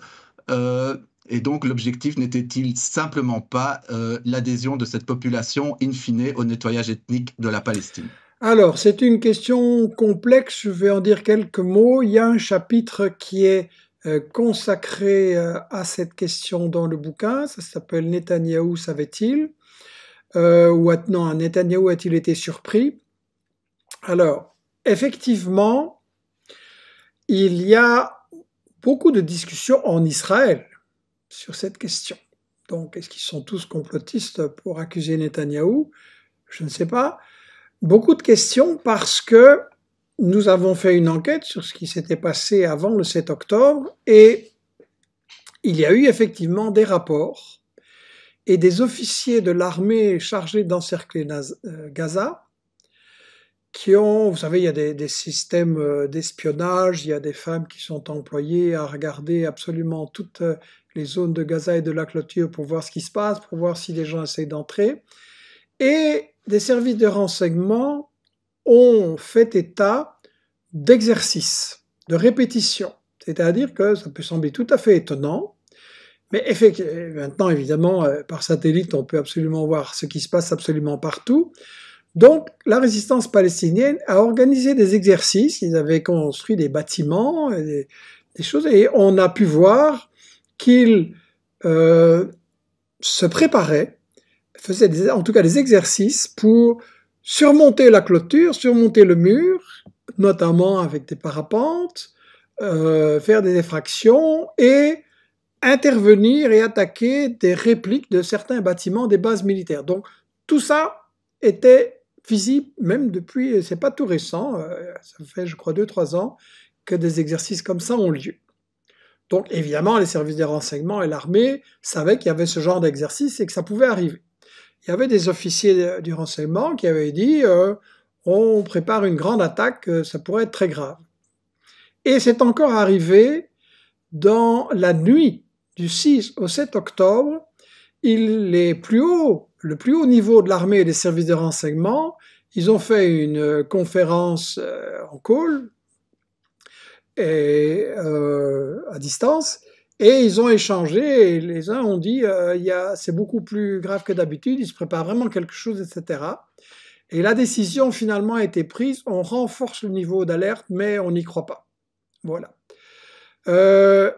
Et donc l'objectif n'était-il simplement pas euh, l'adhésion de cette population in fine au nettoyage ethnique de la Palestine Alors c'est une question complexe, je vais en dire quelques mots. Il y a un chapitre qui est euh, consacré euh, à cette question dans le bouquin, ça s'appelle Netanyahou savait-il Ou non, Netanyahou a-t-il été surpris Alors effectivement, il y a beaucoup de discussions en Israël sur cette question. Donc, est-ce qu'ils sont tous complotistes pour accuser Netanyahou Je ne sais pas. Beaucoup de questions parce que nous avons fait une enquête sur ce qui s'était passé avant le 7 octobre et il y a eu effectivement des rapports et des officiers de l'armée chargés d'encercler euh, Gaza qui ont, vous savez, il y a des, des systèmes euh, d'espionnage, il y a des femmes qui sont employées à regarder absolument toute euh, les zones de Gaza et de la clôture pour voir ce qui se passe, pour voir si les gens essayent d'entrer. Et des services de renseignement ont fait état d'exercices, de répétitions. C'est-à-dire que ça peut sembler tout à fait étonnant, mais maintenant, évidemment, euh, par satellite, on peut absolument voir ce qui se passe absolument partout. Donc, la résistance palestinienne a organisé des exercices, ils avaient construit des bâtiments, euh, des choses, et on a pu voir qu'il euh, se préparait, faisait en tout cas des exercices pour surmonter la clôture, surmonter le mur, notamment avec des parapentes, euh, faire des effractions et intervenir et attaquer des répliques de certains bâtiments des bases militaires. Donc tout ça était visible même depuis, c'est pas tout récent, euh, ça fait je crois 2-3 ans que des exercices comme ça ont lieu. Donc évidemment, les services de renseignement et l'armée savaient qu'il y avait ce genre d'exercice et que ça pouvait arriver. Il y avait des officiers du renseignement qui avaient dit euh, on prépare une grande attaque, euh, ça pourrait être très grave. Et c'est encore arrivé dans la nuit du 6 au 7 octobre. Il plus haut, le plus haut niveau de l'armée et des services de renseignement. Ils ont fait une euh, conférence en call, et, euh, à distance. Et ils ont échangé, et les uns ont dit euh, c'est beaucoup plus grave que d'habitude, ils se préparent vraiment quelque chose, etc. Et la décision finalement a été prise on renforce le niveau d'alerte, mais on n'y croit pas. Voilà. Euh,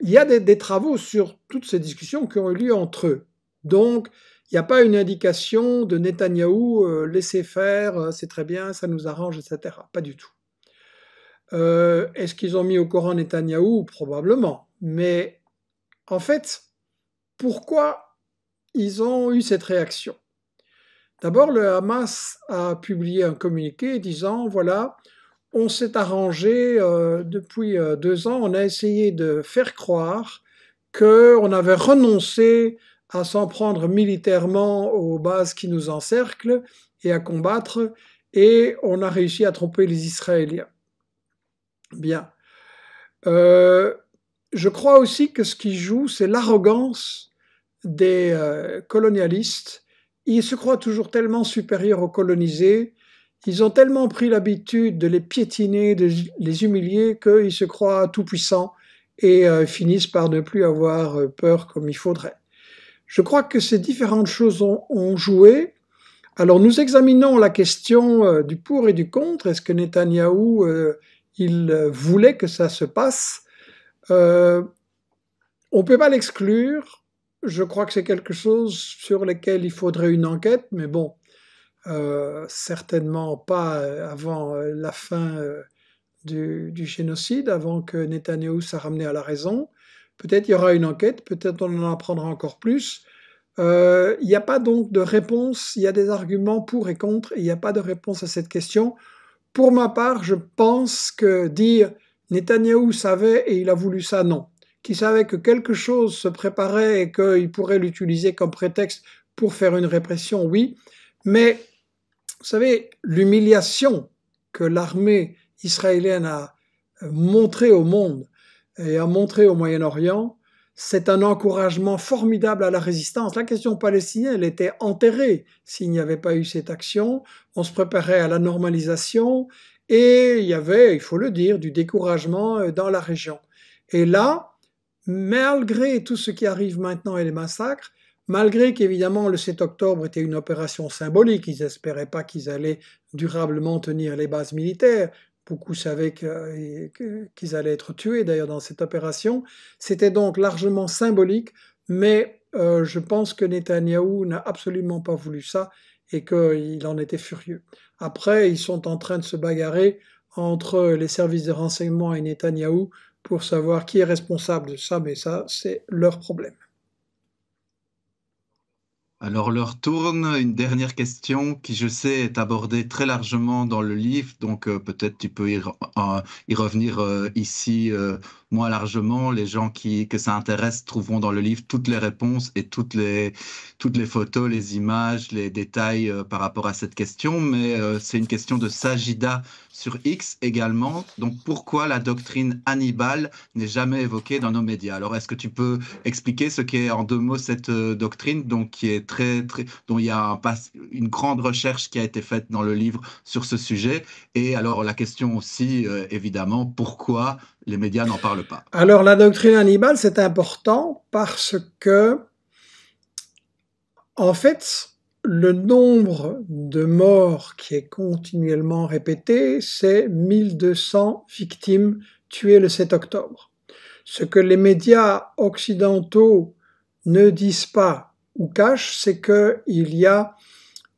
il y a des, travaux sur toutes ces discussions qui ont eu lieu entre eux. Donc, il n'y a pas une indication de Netanyahou laissez faire, c'est très bien, ça nous arrange, etc. Pas du tout. Euh, est-ce qu'ils ont mis au courant Netanyahou Probablement. Mais en fait, pourquoi ils ont eu cette réaction D'abord, le Hamas a publié un communiqué disant, voilà, on s'est arrangé euh, depuis euh, deux ans, on a essayé de faire croire qu'on avait renoncé à s'en prendre militairement aux bases qui nous encerclent et à combattre, et on a réussi à tromper les Israéliens. Bien. Euh, je crois aussi que ce qui joue, c'est l'arrogance des euh, colonialistes. Ils se croient toujours tellement supérieurs aux colonisés. Ils ont tellement pris l'habitude de les piétiner, de les humilier, qu'ils se croient tout-puissants et euh, finissent par ne plus avoir peur comme il faudrait. Je crois que ces différentes choses ont, joué. Alors nous examinons la question du pour et du contre. Est-ce que Netanyahou il euh, voulait que ça se passe. Euh, on ne peut pas l'exclure. Je crois que c'est quelque chose sur lequel il faudrait une enquête, mais bon, euh, certainement pas avant la fin du, génocide, avant que Netanyahou soit ramené à la raison. Peut-être il y aura une enquête, peut-être on en apprendra encore plus. Il n'y a pas donc de réponse, il y a des arguments pour et contre, il n'y a pas de réponse à cette question. Pour ma part, je pense que dire Netanyahou savait et il a voulu ça, non. Qui savait que quelque chose se préparait et qu'il pourrait l'utiliser comme prétexte pour faire une répression, oui. Mais, vous savez, l'humiliation que l'armée israélienne a montrée au monde et a montrée au Moyen-Orient, c'est un encouragement formidable à la résistance. La question palestinienne était enterrée s'il n'y avait pas eu cette action. On se préparait à la normalisation et il y avait, il faut le dire, du découragement euh, dans la région. Et là, malgré tout ce qui arrive maintenant et les massacres, malgré qu'évidemment le 7 octobre était une opération symbolique, ils n'espéraient pas qu'ils allaient durablement tenir les bases militaires, beaucoup savaient qu'ils allaient être tués d'ailleurs dans cette opération. C'était donc largement symbolique, mais euh, je pense que Netanyahu n'a absolument pas voulu ça et qu'il en était furieux. Après, ils sont en train de se bagarrer entre les services de renseignement et Netanyahu pour savoir qui est responsable de ça, mais ça, c'est leur problème. Alors leur tourne, une dernière question qui je sais est abordée très largement dans le livre, donc euh, peut-être tu peux y, euh, revenir euh, ici moi, largement, les gens qui, que ça intéresse trouveront dans le livre toutes les réponses et toutes les, toutes les photos, les images, les détails euh, par rapport à cette question. Mais euh, c'est une question de Sagida sur X également. Donc pourquoi la doctrine Hannibal n'est jamais évoquée dans nos médias Alors est-ce que tu peux expliquer ce qu'est en deux mots cette euh, doctrine, donc qui est très, très, dont il y a une grande recherche qui a été faite dans le livre sur ce sujet Et alors la question aussi, évidemment, pourquoi les médias n'en parlent pas. Alors la doctrine animale, c'est important parce que, en fait, le nombre de morts qui est continuellement répété, c'est 1200 victimes tuées le 7 octobre. Ce que les médias occidentaux ne disent pas ou cachent, c'est qu'il y a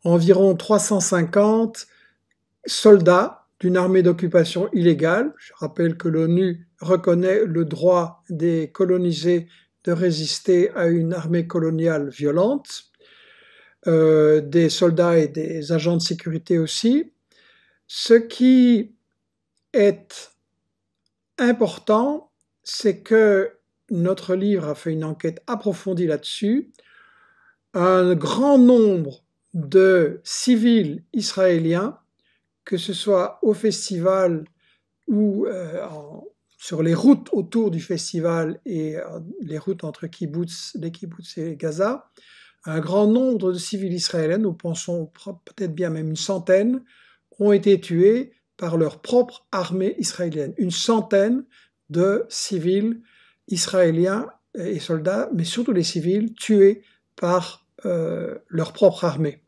environ 350 soldats d'une armée d'occupation illégale. Je rappelle que l'ONU reconnaît le droit des colonisés de résister à une armée coloniale violente, euh, des soldats et des agents de sécurité aussi. Ce qui est important, c'est que notre livre a fait une enquête approfondie là-dessus. Un grand nombre de civils israéliens que ce soit au festival ou euh, sur les routes autour du festival et euh, les routes entre kibbutz, les et Gaza, un grand nombre de civils israéliens, nous pensons peut-être bien même une centaine, ont été tués par leur propre armée israélienne. Une centaine de civils israéliens et soldats, mais surtout des civils, tués par euh, leur propre armée.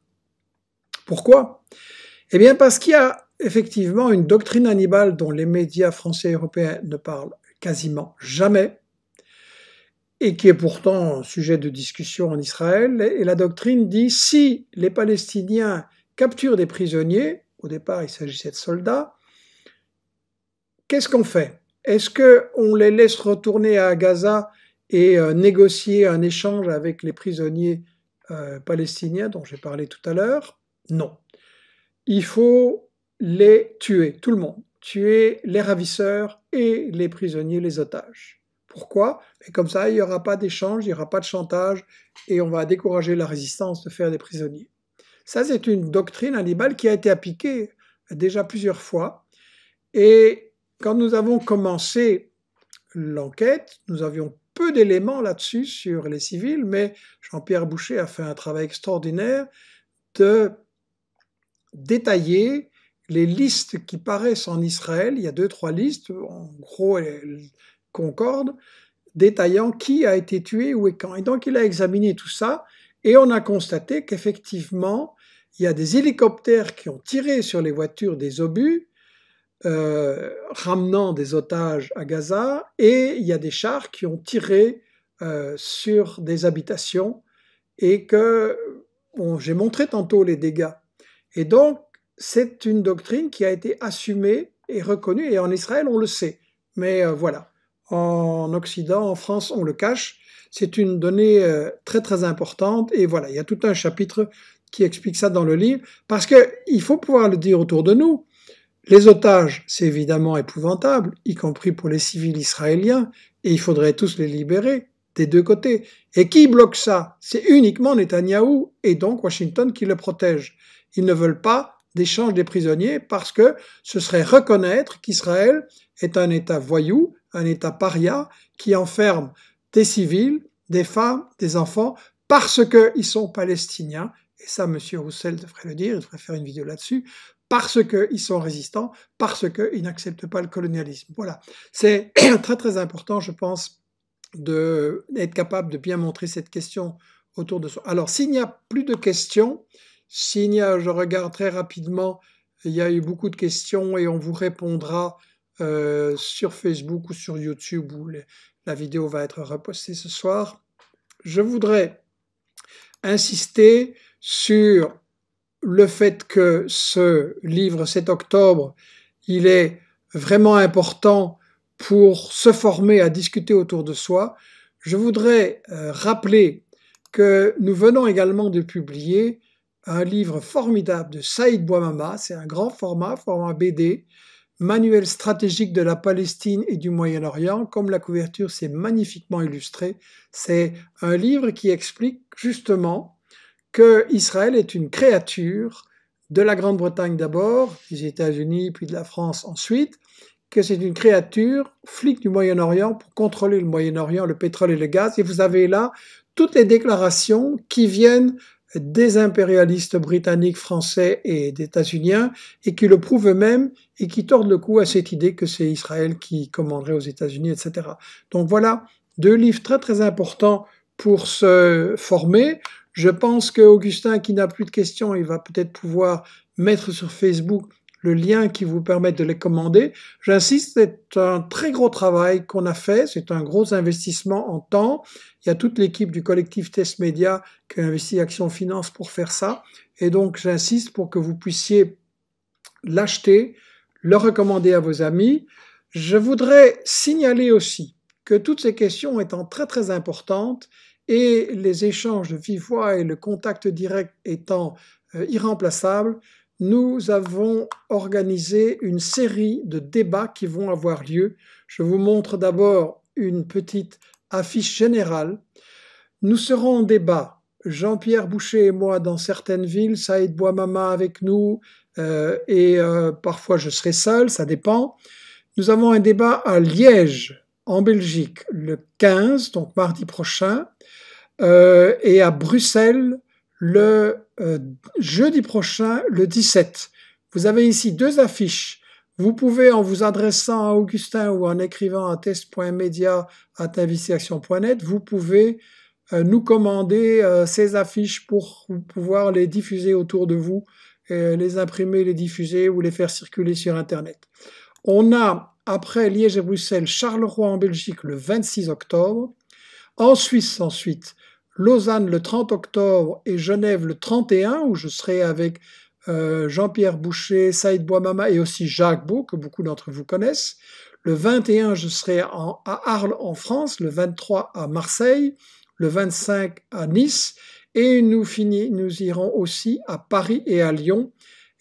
Pourquoi eh bien parce qu'il y a effectivement une doctrine animale dont les médias français et européens ne parlent quasiment jamais, et qui est pourtant sujet de discussion en Israël. Et la doctrine dit si les Palestiniens capturent des prisonniers, au départ il s'agissait de soldats, qu'est-ce qu'on fait Est-ce qu'on les laisse retourner à Gaza et euh, négocier un échange avec les prisonniers euh, palestiniens dont j'ai parlé tout à l'heure Non il faut les tuer, tout le monde, tuer les ravisseurs et les prisonniers, les otages. Pourquoi Et comme ça, il n'y aura pas d'échange, il n'y aura pas de chantage, et on va décourager la résistance de faire des prisonniers. Ça, c'est une doctrine animale qui a été appliquée déjà plusieurs fois. Et quand nous avons commencé l'enquête, nous avions peu d'éléments là-dessus sur les civils, mais Jean-Pierre Boucher a fait un travail extraordinaire de détailler les listes qui paraissent en Israël. Il y a deux, trois listes, en gros, elles concordent, détaillant qui a été tué, ou et quand. Et donc, il a examiné tout ça et on a constaté qu'effectivement, il y a des hélicoptères qui ont tiré sur les voitures des obus, euh, ramenant des otages à Gaza, et il y a des chars qui ont tiré euh, sur des habitations, et que bon, j'ai montré tantôt les dégâts. Et donc, c'est une doctrine qui a été assumée et reconnue, et en Israël, on le sait. Mais euh, voilà, en Occident, en France, on le cache. C'est une donnée euh, très très importante, et voilà, il y a tout un chapitre qui explique ça dans le livre, parce qu'il faut pouvoir le dire autour de nous. Les otages, c'est évidemment épouvantable, y compris pour les civils israéliens, et il faudrait tous les libérer des deux côtés. Et qui bloque ça C'est uniquement Netanyahou et donc Washington qui le protège. Ils ne veulent pas d'échange des prisonniers parce que ce serait reconnaître qu'Israël est un État voyou, un État paria qui enferme des civils, des femmes, des enfants parce qu'ils sont palestiniens. Et ça, M. Roussel devrait le dire, il devrait faire une vidéo là-dessus, parce qu'ils sont résistants, parce qu'ils n'acceptent pas le colonialisme. Voilà. C'est très très important, je pense, d'être capable de bien montrer cette question autour de soi. Alors, s'il n'y a plus de questions, signe. Je regarde très rapidement. Il y a eu beaucoup de questions et on vous répondra euh, sur Facebook ou sur YouTube où la vidéo va être repostée ce soir. Je voudrais insister sur le fait que ce livre cet octobre, il est vraiment important pour se former à discuter autour de soi. Je voudrais euh, rappeler que nous venons également de publier un livre formidable de Saïd Bouamama, c'est un grand format, format BD, Manuel stratégique de la Palestine et du Moyen-Orient, comme la couverture s'est magnifiquement illustrée. C'est un livre qui explique justement que Israël est une créature de la Grande-Bretagne d'abord, des États-Unis, puis de la France ensuite, que c'est une créature flic du Moyen-Orient pour contrôler le Moyen-Orient, le pétrole et le gaz. Et vous avez là toutes les déclarations qui viennent des impérialistes britanniques, français et détats uniens et qui le prouvent eux-mêmes et qui tordent le cou à cette idée que c'est Israël qui commanderait aux États-Unis, etc. Donc voilà deux livres très très importants pour se former. Je pense qu'Augustin, qui n'a plus de questions, il va peut-être pouvoir mettre sur Facebook le lien qui vous permet de les commander. J'insiste, c'est un très gros travail qu'on a fait, c'est un gros investissement en temps. Il y a toute l'équipe du collectif Test Media qui a investi Action Finance pour faire ça. Et donc j'insiste pour que vous puissiez l'acheter, le recommander à vos amis. Je voudrais signaler aussi que toutes ces questions étant très très importantes et les échanges de vive voix et le contact direct étant euh, irremplaçables, nous avons organisé une série de débats qui vont avoir lieu. Je vous montre d'abord une petite affiche générale. Nous serons en débat, Jean-Pierre Boucher et moi, dans certaines villes, Saïd Bouamama avec nous, euh, et euh, parfois je serai seul, ça dépend. Nous avons un débat à Liège, en Belgique, le 15, donc mardi prochain, euh, et à Bruxelles, le euh, jeudi prochain, le 17. Vous avez ici deux affiches. Vous pouvez, en vous adressant à Augustin ou en écrivant à test.media.invitation.net, vous pouvez euh, nous commander euh, ces affiches pour pouvoir les diffuser autour de vous, les imprimer, les diffuser ou les faire circuler sur Internet. On a, après Liège et Bruxelles, Charleroi en Belgique le 26 octobre. En Suisse ensuite, Lausanne le 30 octobre et Genève le 31, où je serai avec euh, Jean-Pierre Boucher, Saïd Boimama et aussi Jacques Beau, que beaucoup d'entre vous connaissent. Le 21, je serai à Arles en France, le 23 à Marseille, le 25 à Nice, et nous, nous irons aussi à Paris et à Lyon.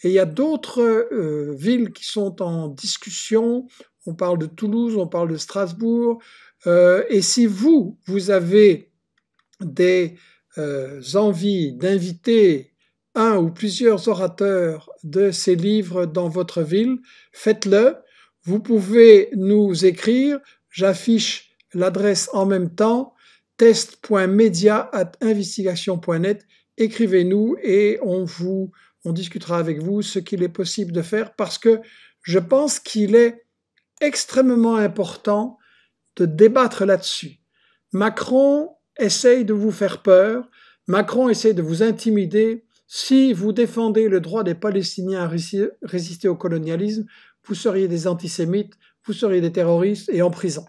Et il y a d'autres euh, villes qui sont en discussion. On parle de Toulouse, on parle de Strasbourg. Euh, et si vous, vous avez des euh, envies d'inviter un ou plusieurs orateurs de ces livres dans votre ville, faites-le. Vous pouvez nous écrire. J'affiche l'adresse en même temps test.media.investigation.net. Écrivez-nous et on vous on discutera avec vous ce qu'il est possible de faire parce que je pense qu'il est extrêmement important de débattre là-dessus. Macron essaye de vous faire peur, Macron essaye de vous intimider. Si vous défendez le droit des Palestiniens à résister au colonialisme, vous seriez des antisémites, vous seriez des terroristes et en prison.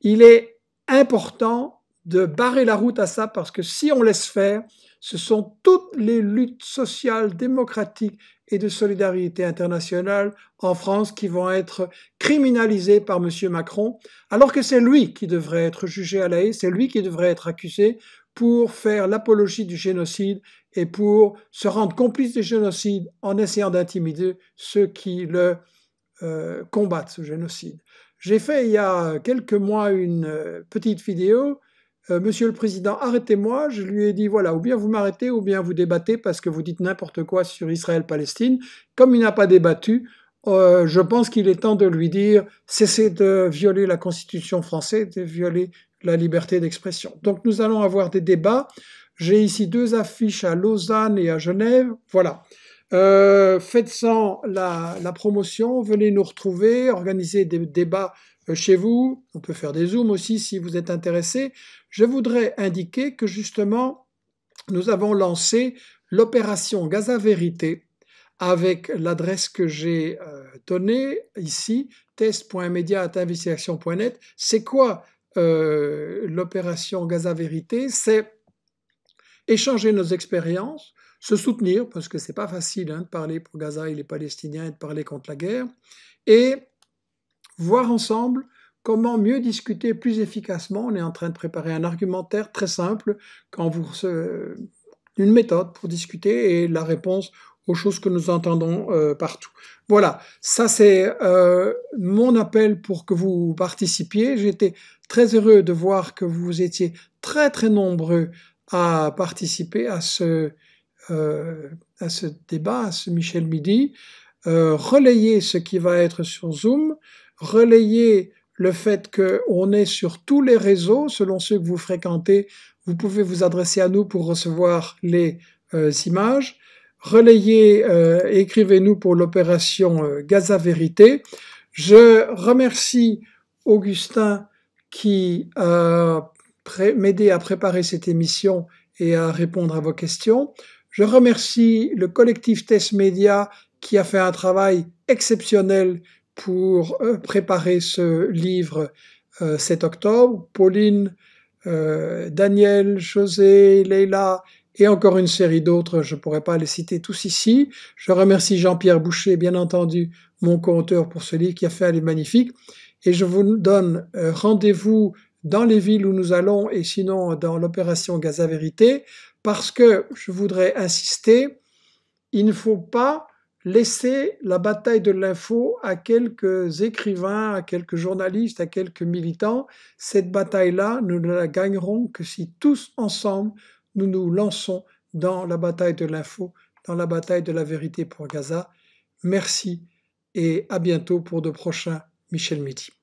Il est important de barrer la route à ça parce que si on laisse faire, ce sont toutes les luttes sociales, démocratiques et de solidarité internationale en France qui vont être criminalisés par M. Macron, alors que c'est lui qui devrait être jugé à la c'est lui qui devrait être accusé pour faire l'apologie du génocide et pour se rendre complice du génocide en essayant d'intimider ceux qui le euh, combattent, ce génocide. J'ai fait il y a quelques mois une euh, petite vidéo euh, monsieur le Président, arrêtez-moi. Je lui ai dit, voilà, ou bien vous m'arrêtez, ou bien vous débattez parce que vous dites n'importe quoi sur Israël-Palestine. Comme il n'a pas débattu, euh, je pense qu'il est temps de lui dire, cessez de violer la Constitution française, de violer la liberté d'expression. Donc nous allons avoir des débats. J'ai ici deux affiches à Lausanne et à Genève. Voilà. Euh, faites sans la, promotion, venez nous retrouver, organisez des débats euh, chez vous. On peut faire des zooms aussi si vous êtes intéressé. Je voudrais indiquer que justement, nous avons lancé l'opération Gaza Vérité avec l'adresse que j'ai euh, donnée ici, test.media.investigation.net. C'est quoi euh, l'opération Gaza Vérité C'est échanger nos expériences, se soutenir, parce que c'est pas facile hein, de parler pour Gaza et les Palestiniens et de parler contre la guerre, et voir ensemble comment mieux discuter plus efficacement. On est en train de préparer un argumentaire très simple, quand euh, une méthode pour discuter et la réponse aux choses que nous entendons euh, partout. Voilà, ça c'est euh, mon appel pour que vous participiez. J'étais très heureux de voir que vous étiez très très nombreux à participer à ce, à ce débat, à ce Michel Midi. relayez ce qui va être sur Zoom relayer le fait qu'on est sur tous les réseaux, selon ceux que vous fréquentez, vous pouvez vous adresser à nous pour recevoir les euh, images. Relayez, euh, écrivez-nous pour l'opération euh, Gaza Vérité. Je remercie Augustin qui a aidé à préparer cette émission et à répondre à vos questions. Je remercie le collectif Test Media qui a fait un travail exceptionnel pour euh, préparer ce livre euh, cet octobre. Pauline, euh, Daniel, José, Leila et encore une série d'autres, je ne pourrais pas les citer tous ici. Je remercie Jean-Pierre Boucher, bien entendu, mon co-auteur pour ce livre qui a fait aller magnifique. Et je vous donne rendez-vous dans les villes où nous allons et sinon dans l'opération Gaza Vérité, parce que je voudrais insister, il ne faut pas laisser la bataille de l'info à quelques écrivains, à quelques journalistes, à quelques militants. Cette bataille-là, nous ne la gagnerons que si tous ensemble, nous nous lançons dans la bataille de l'info, dans la bataille de la vérité pour Gaza. Merci et à bientôt pour de prochains Michel Métis.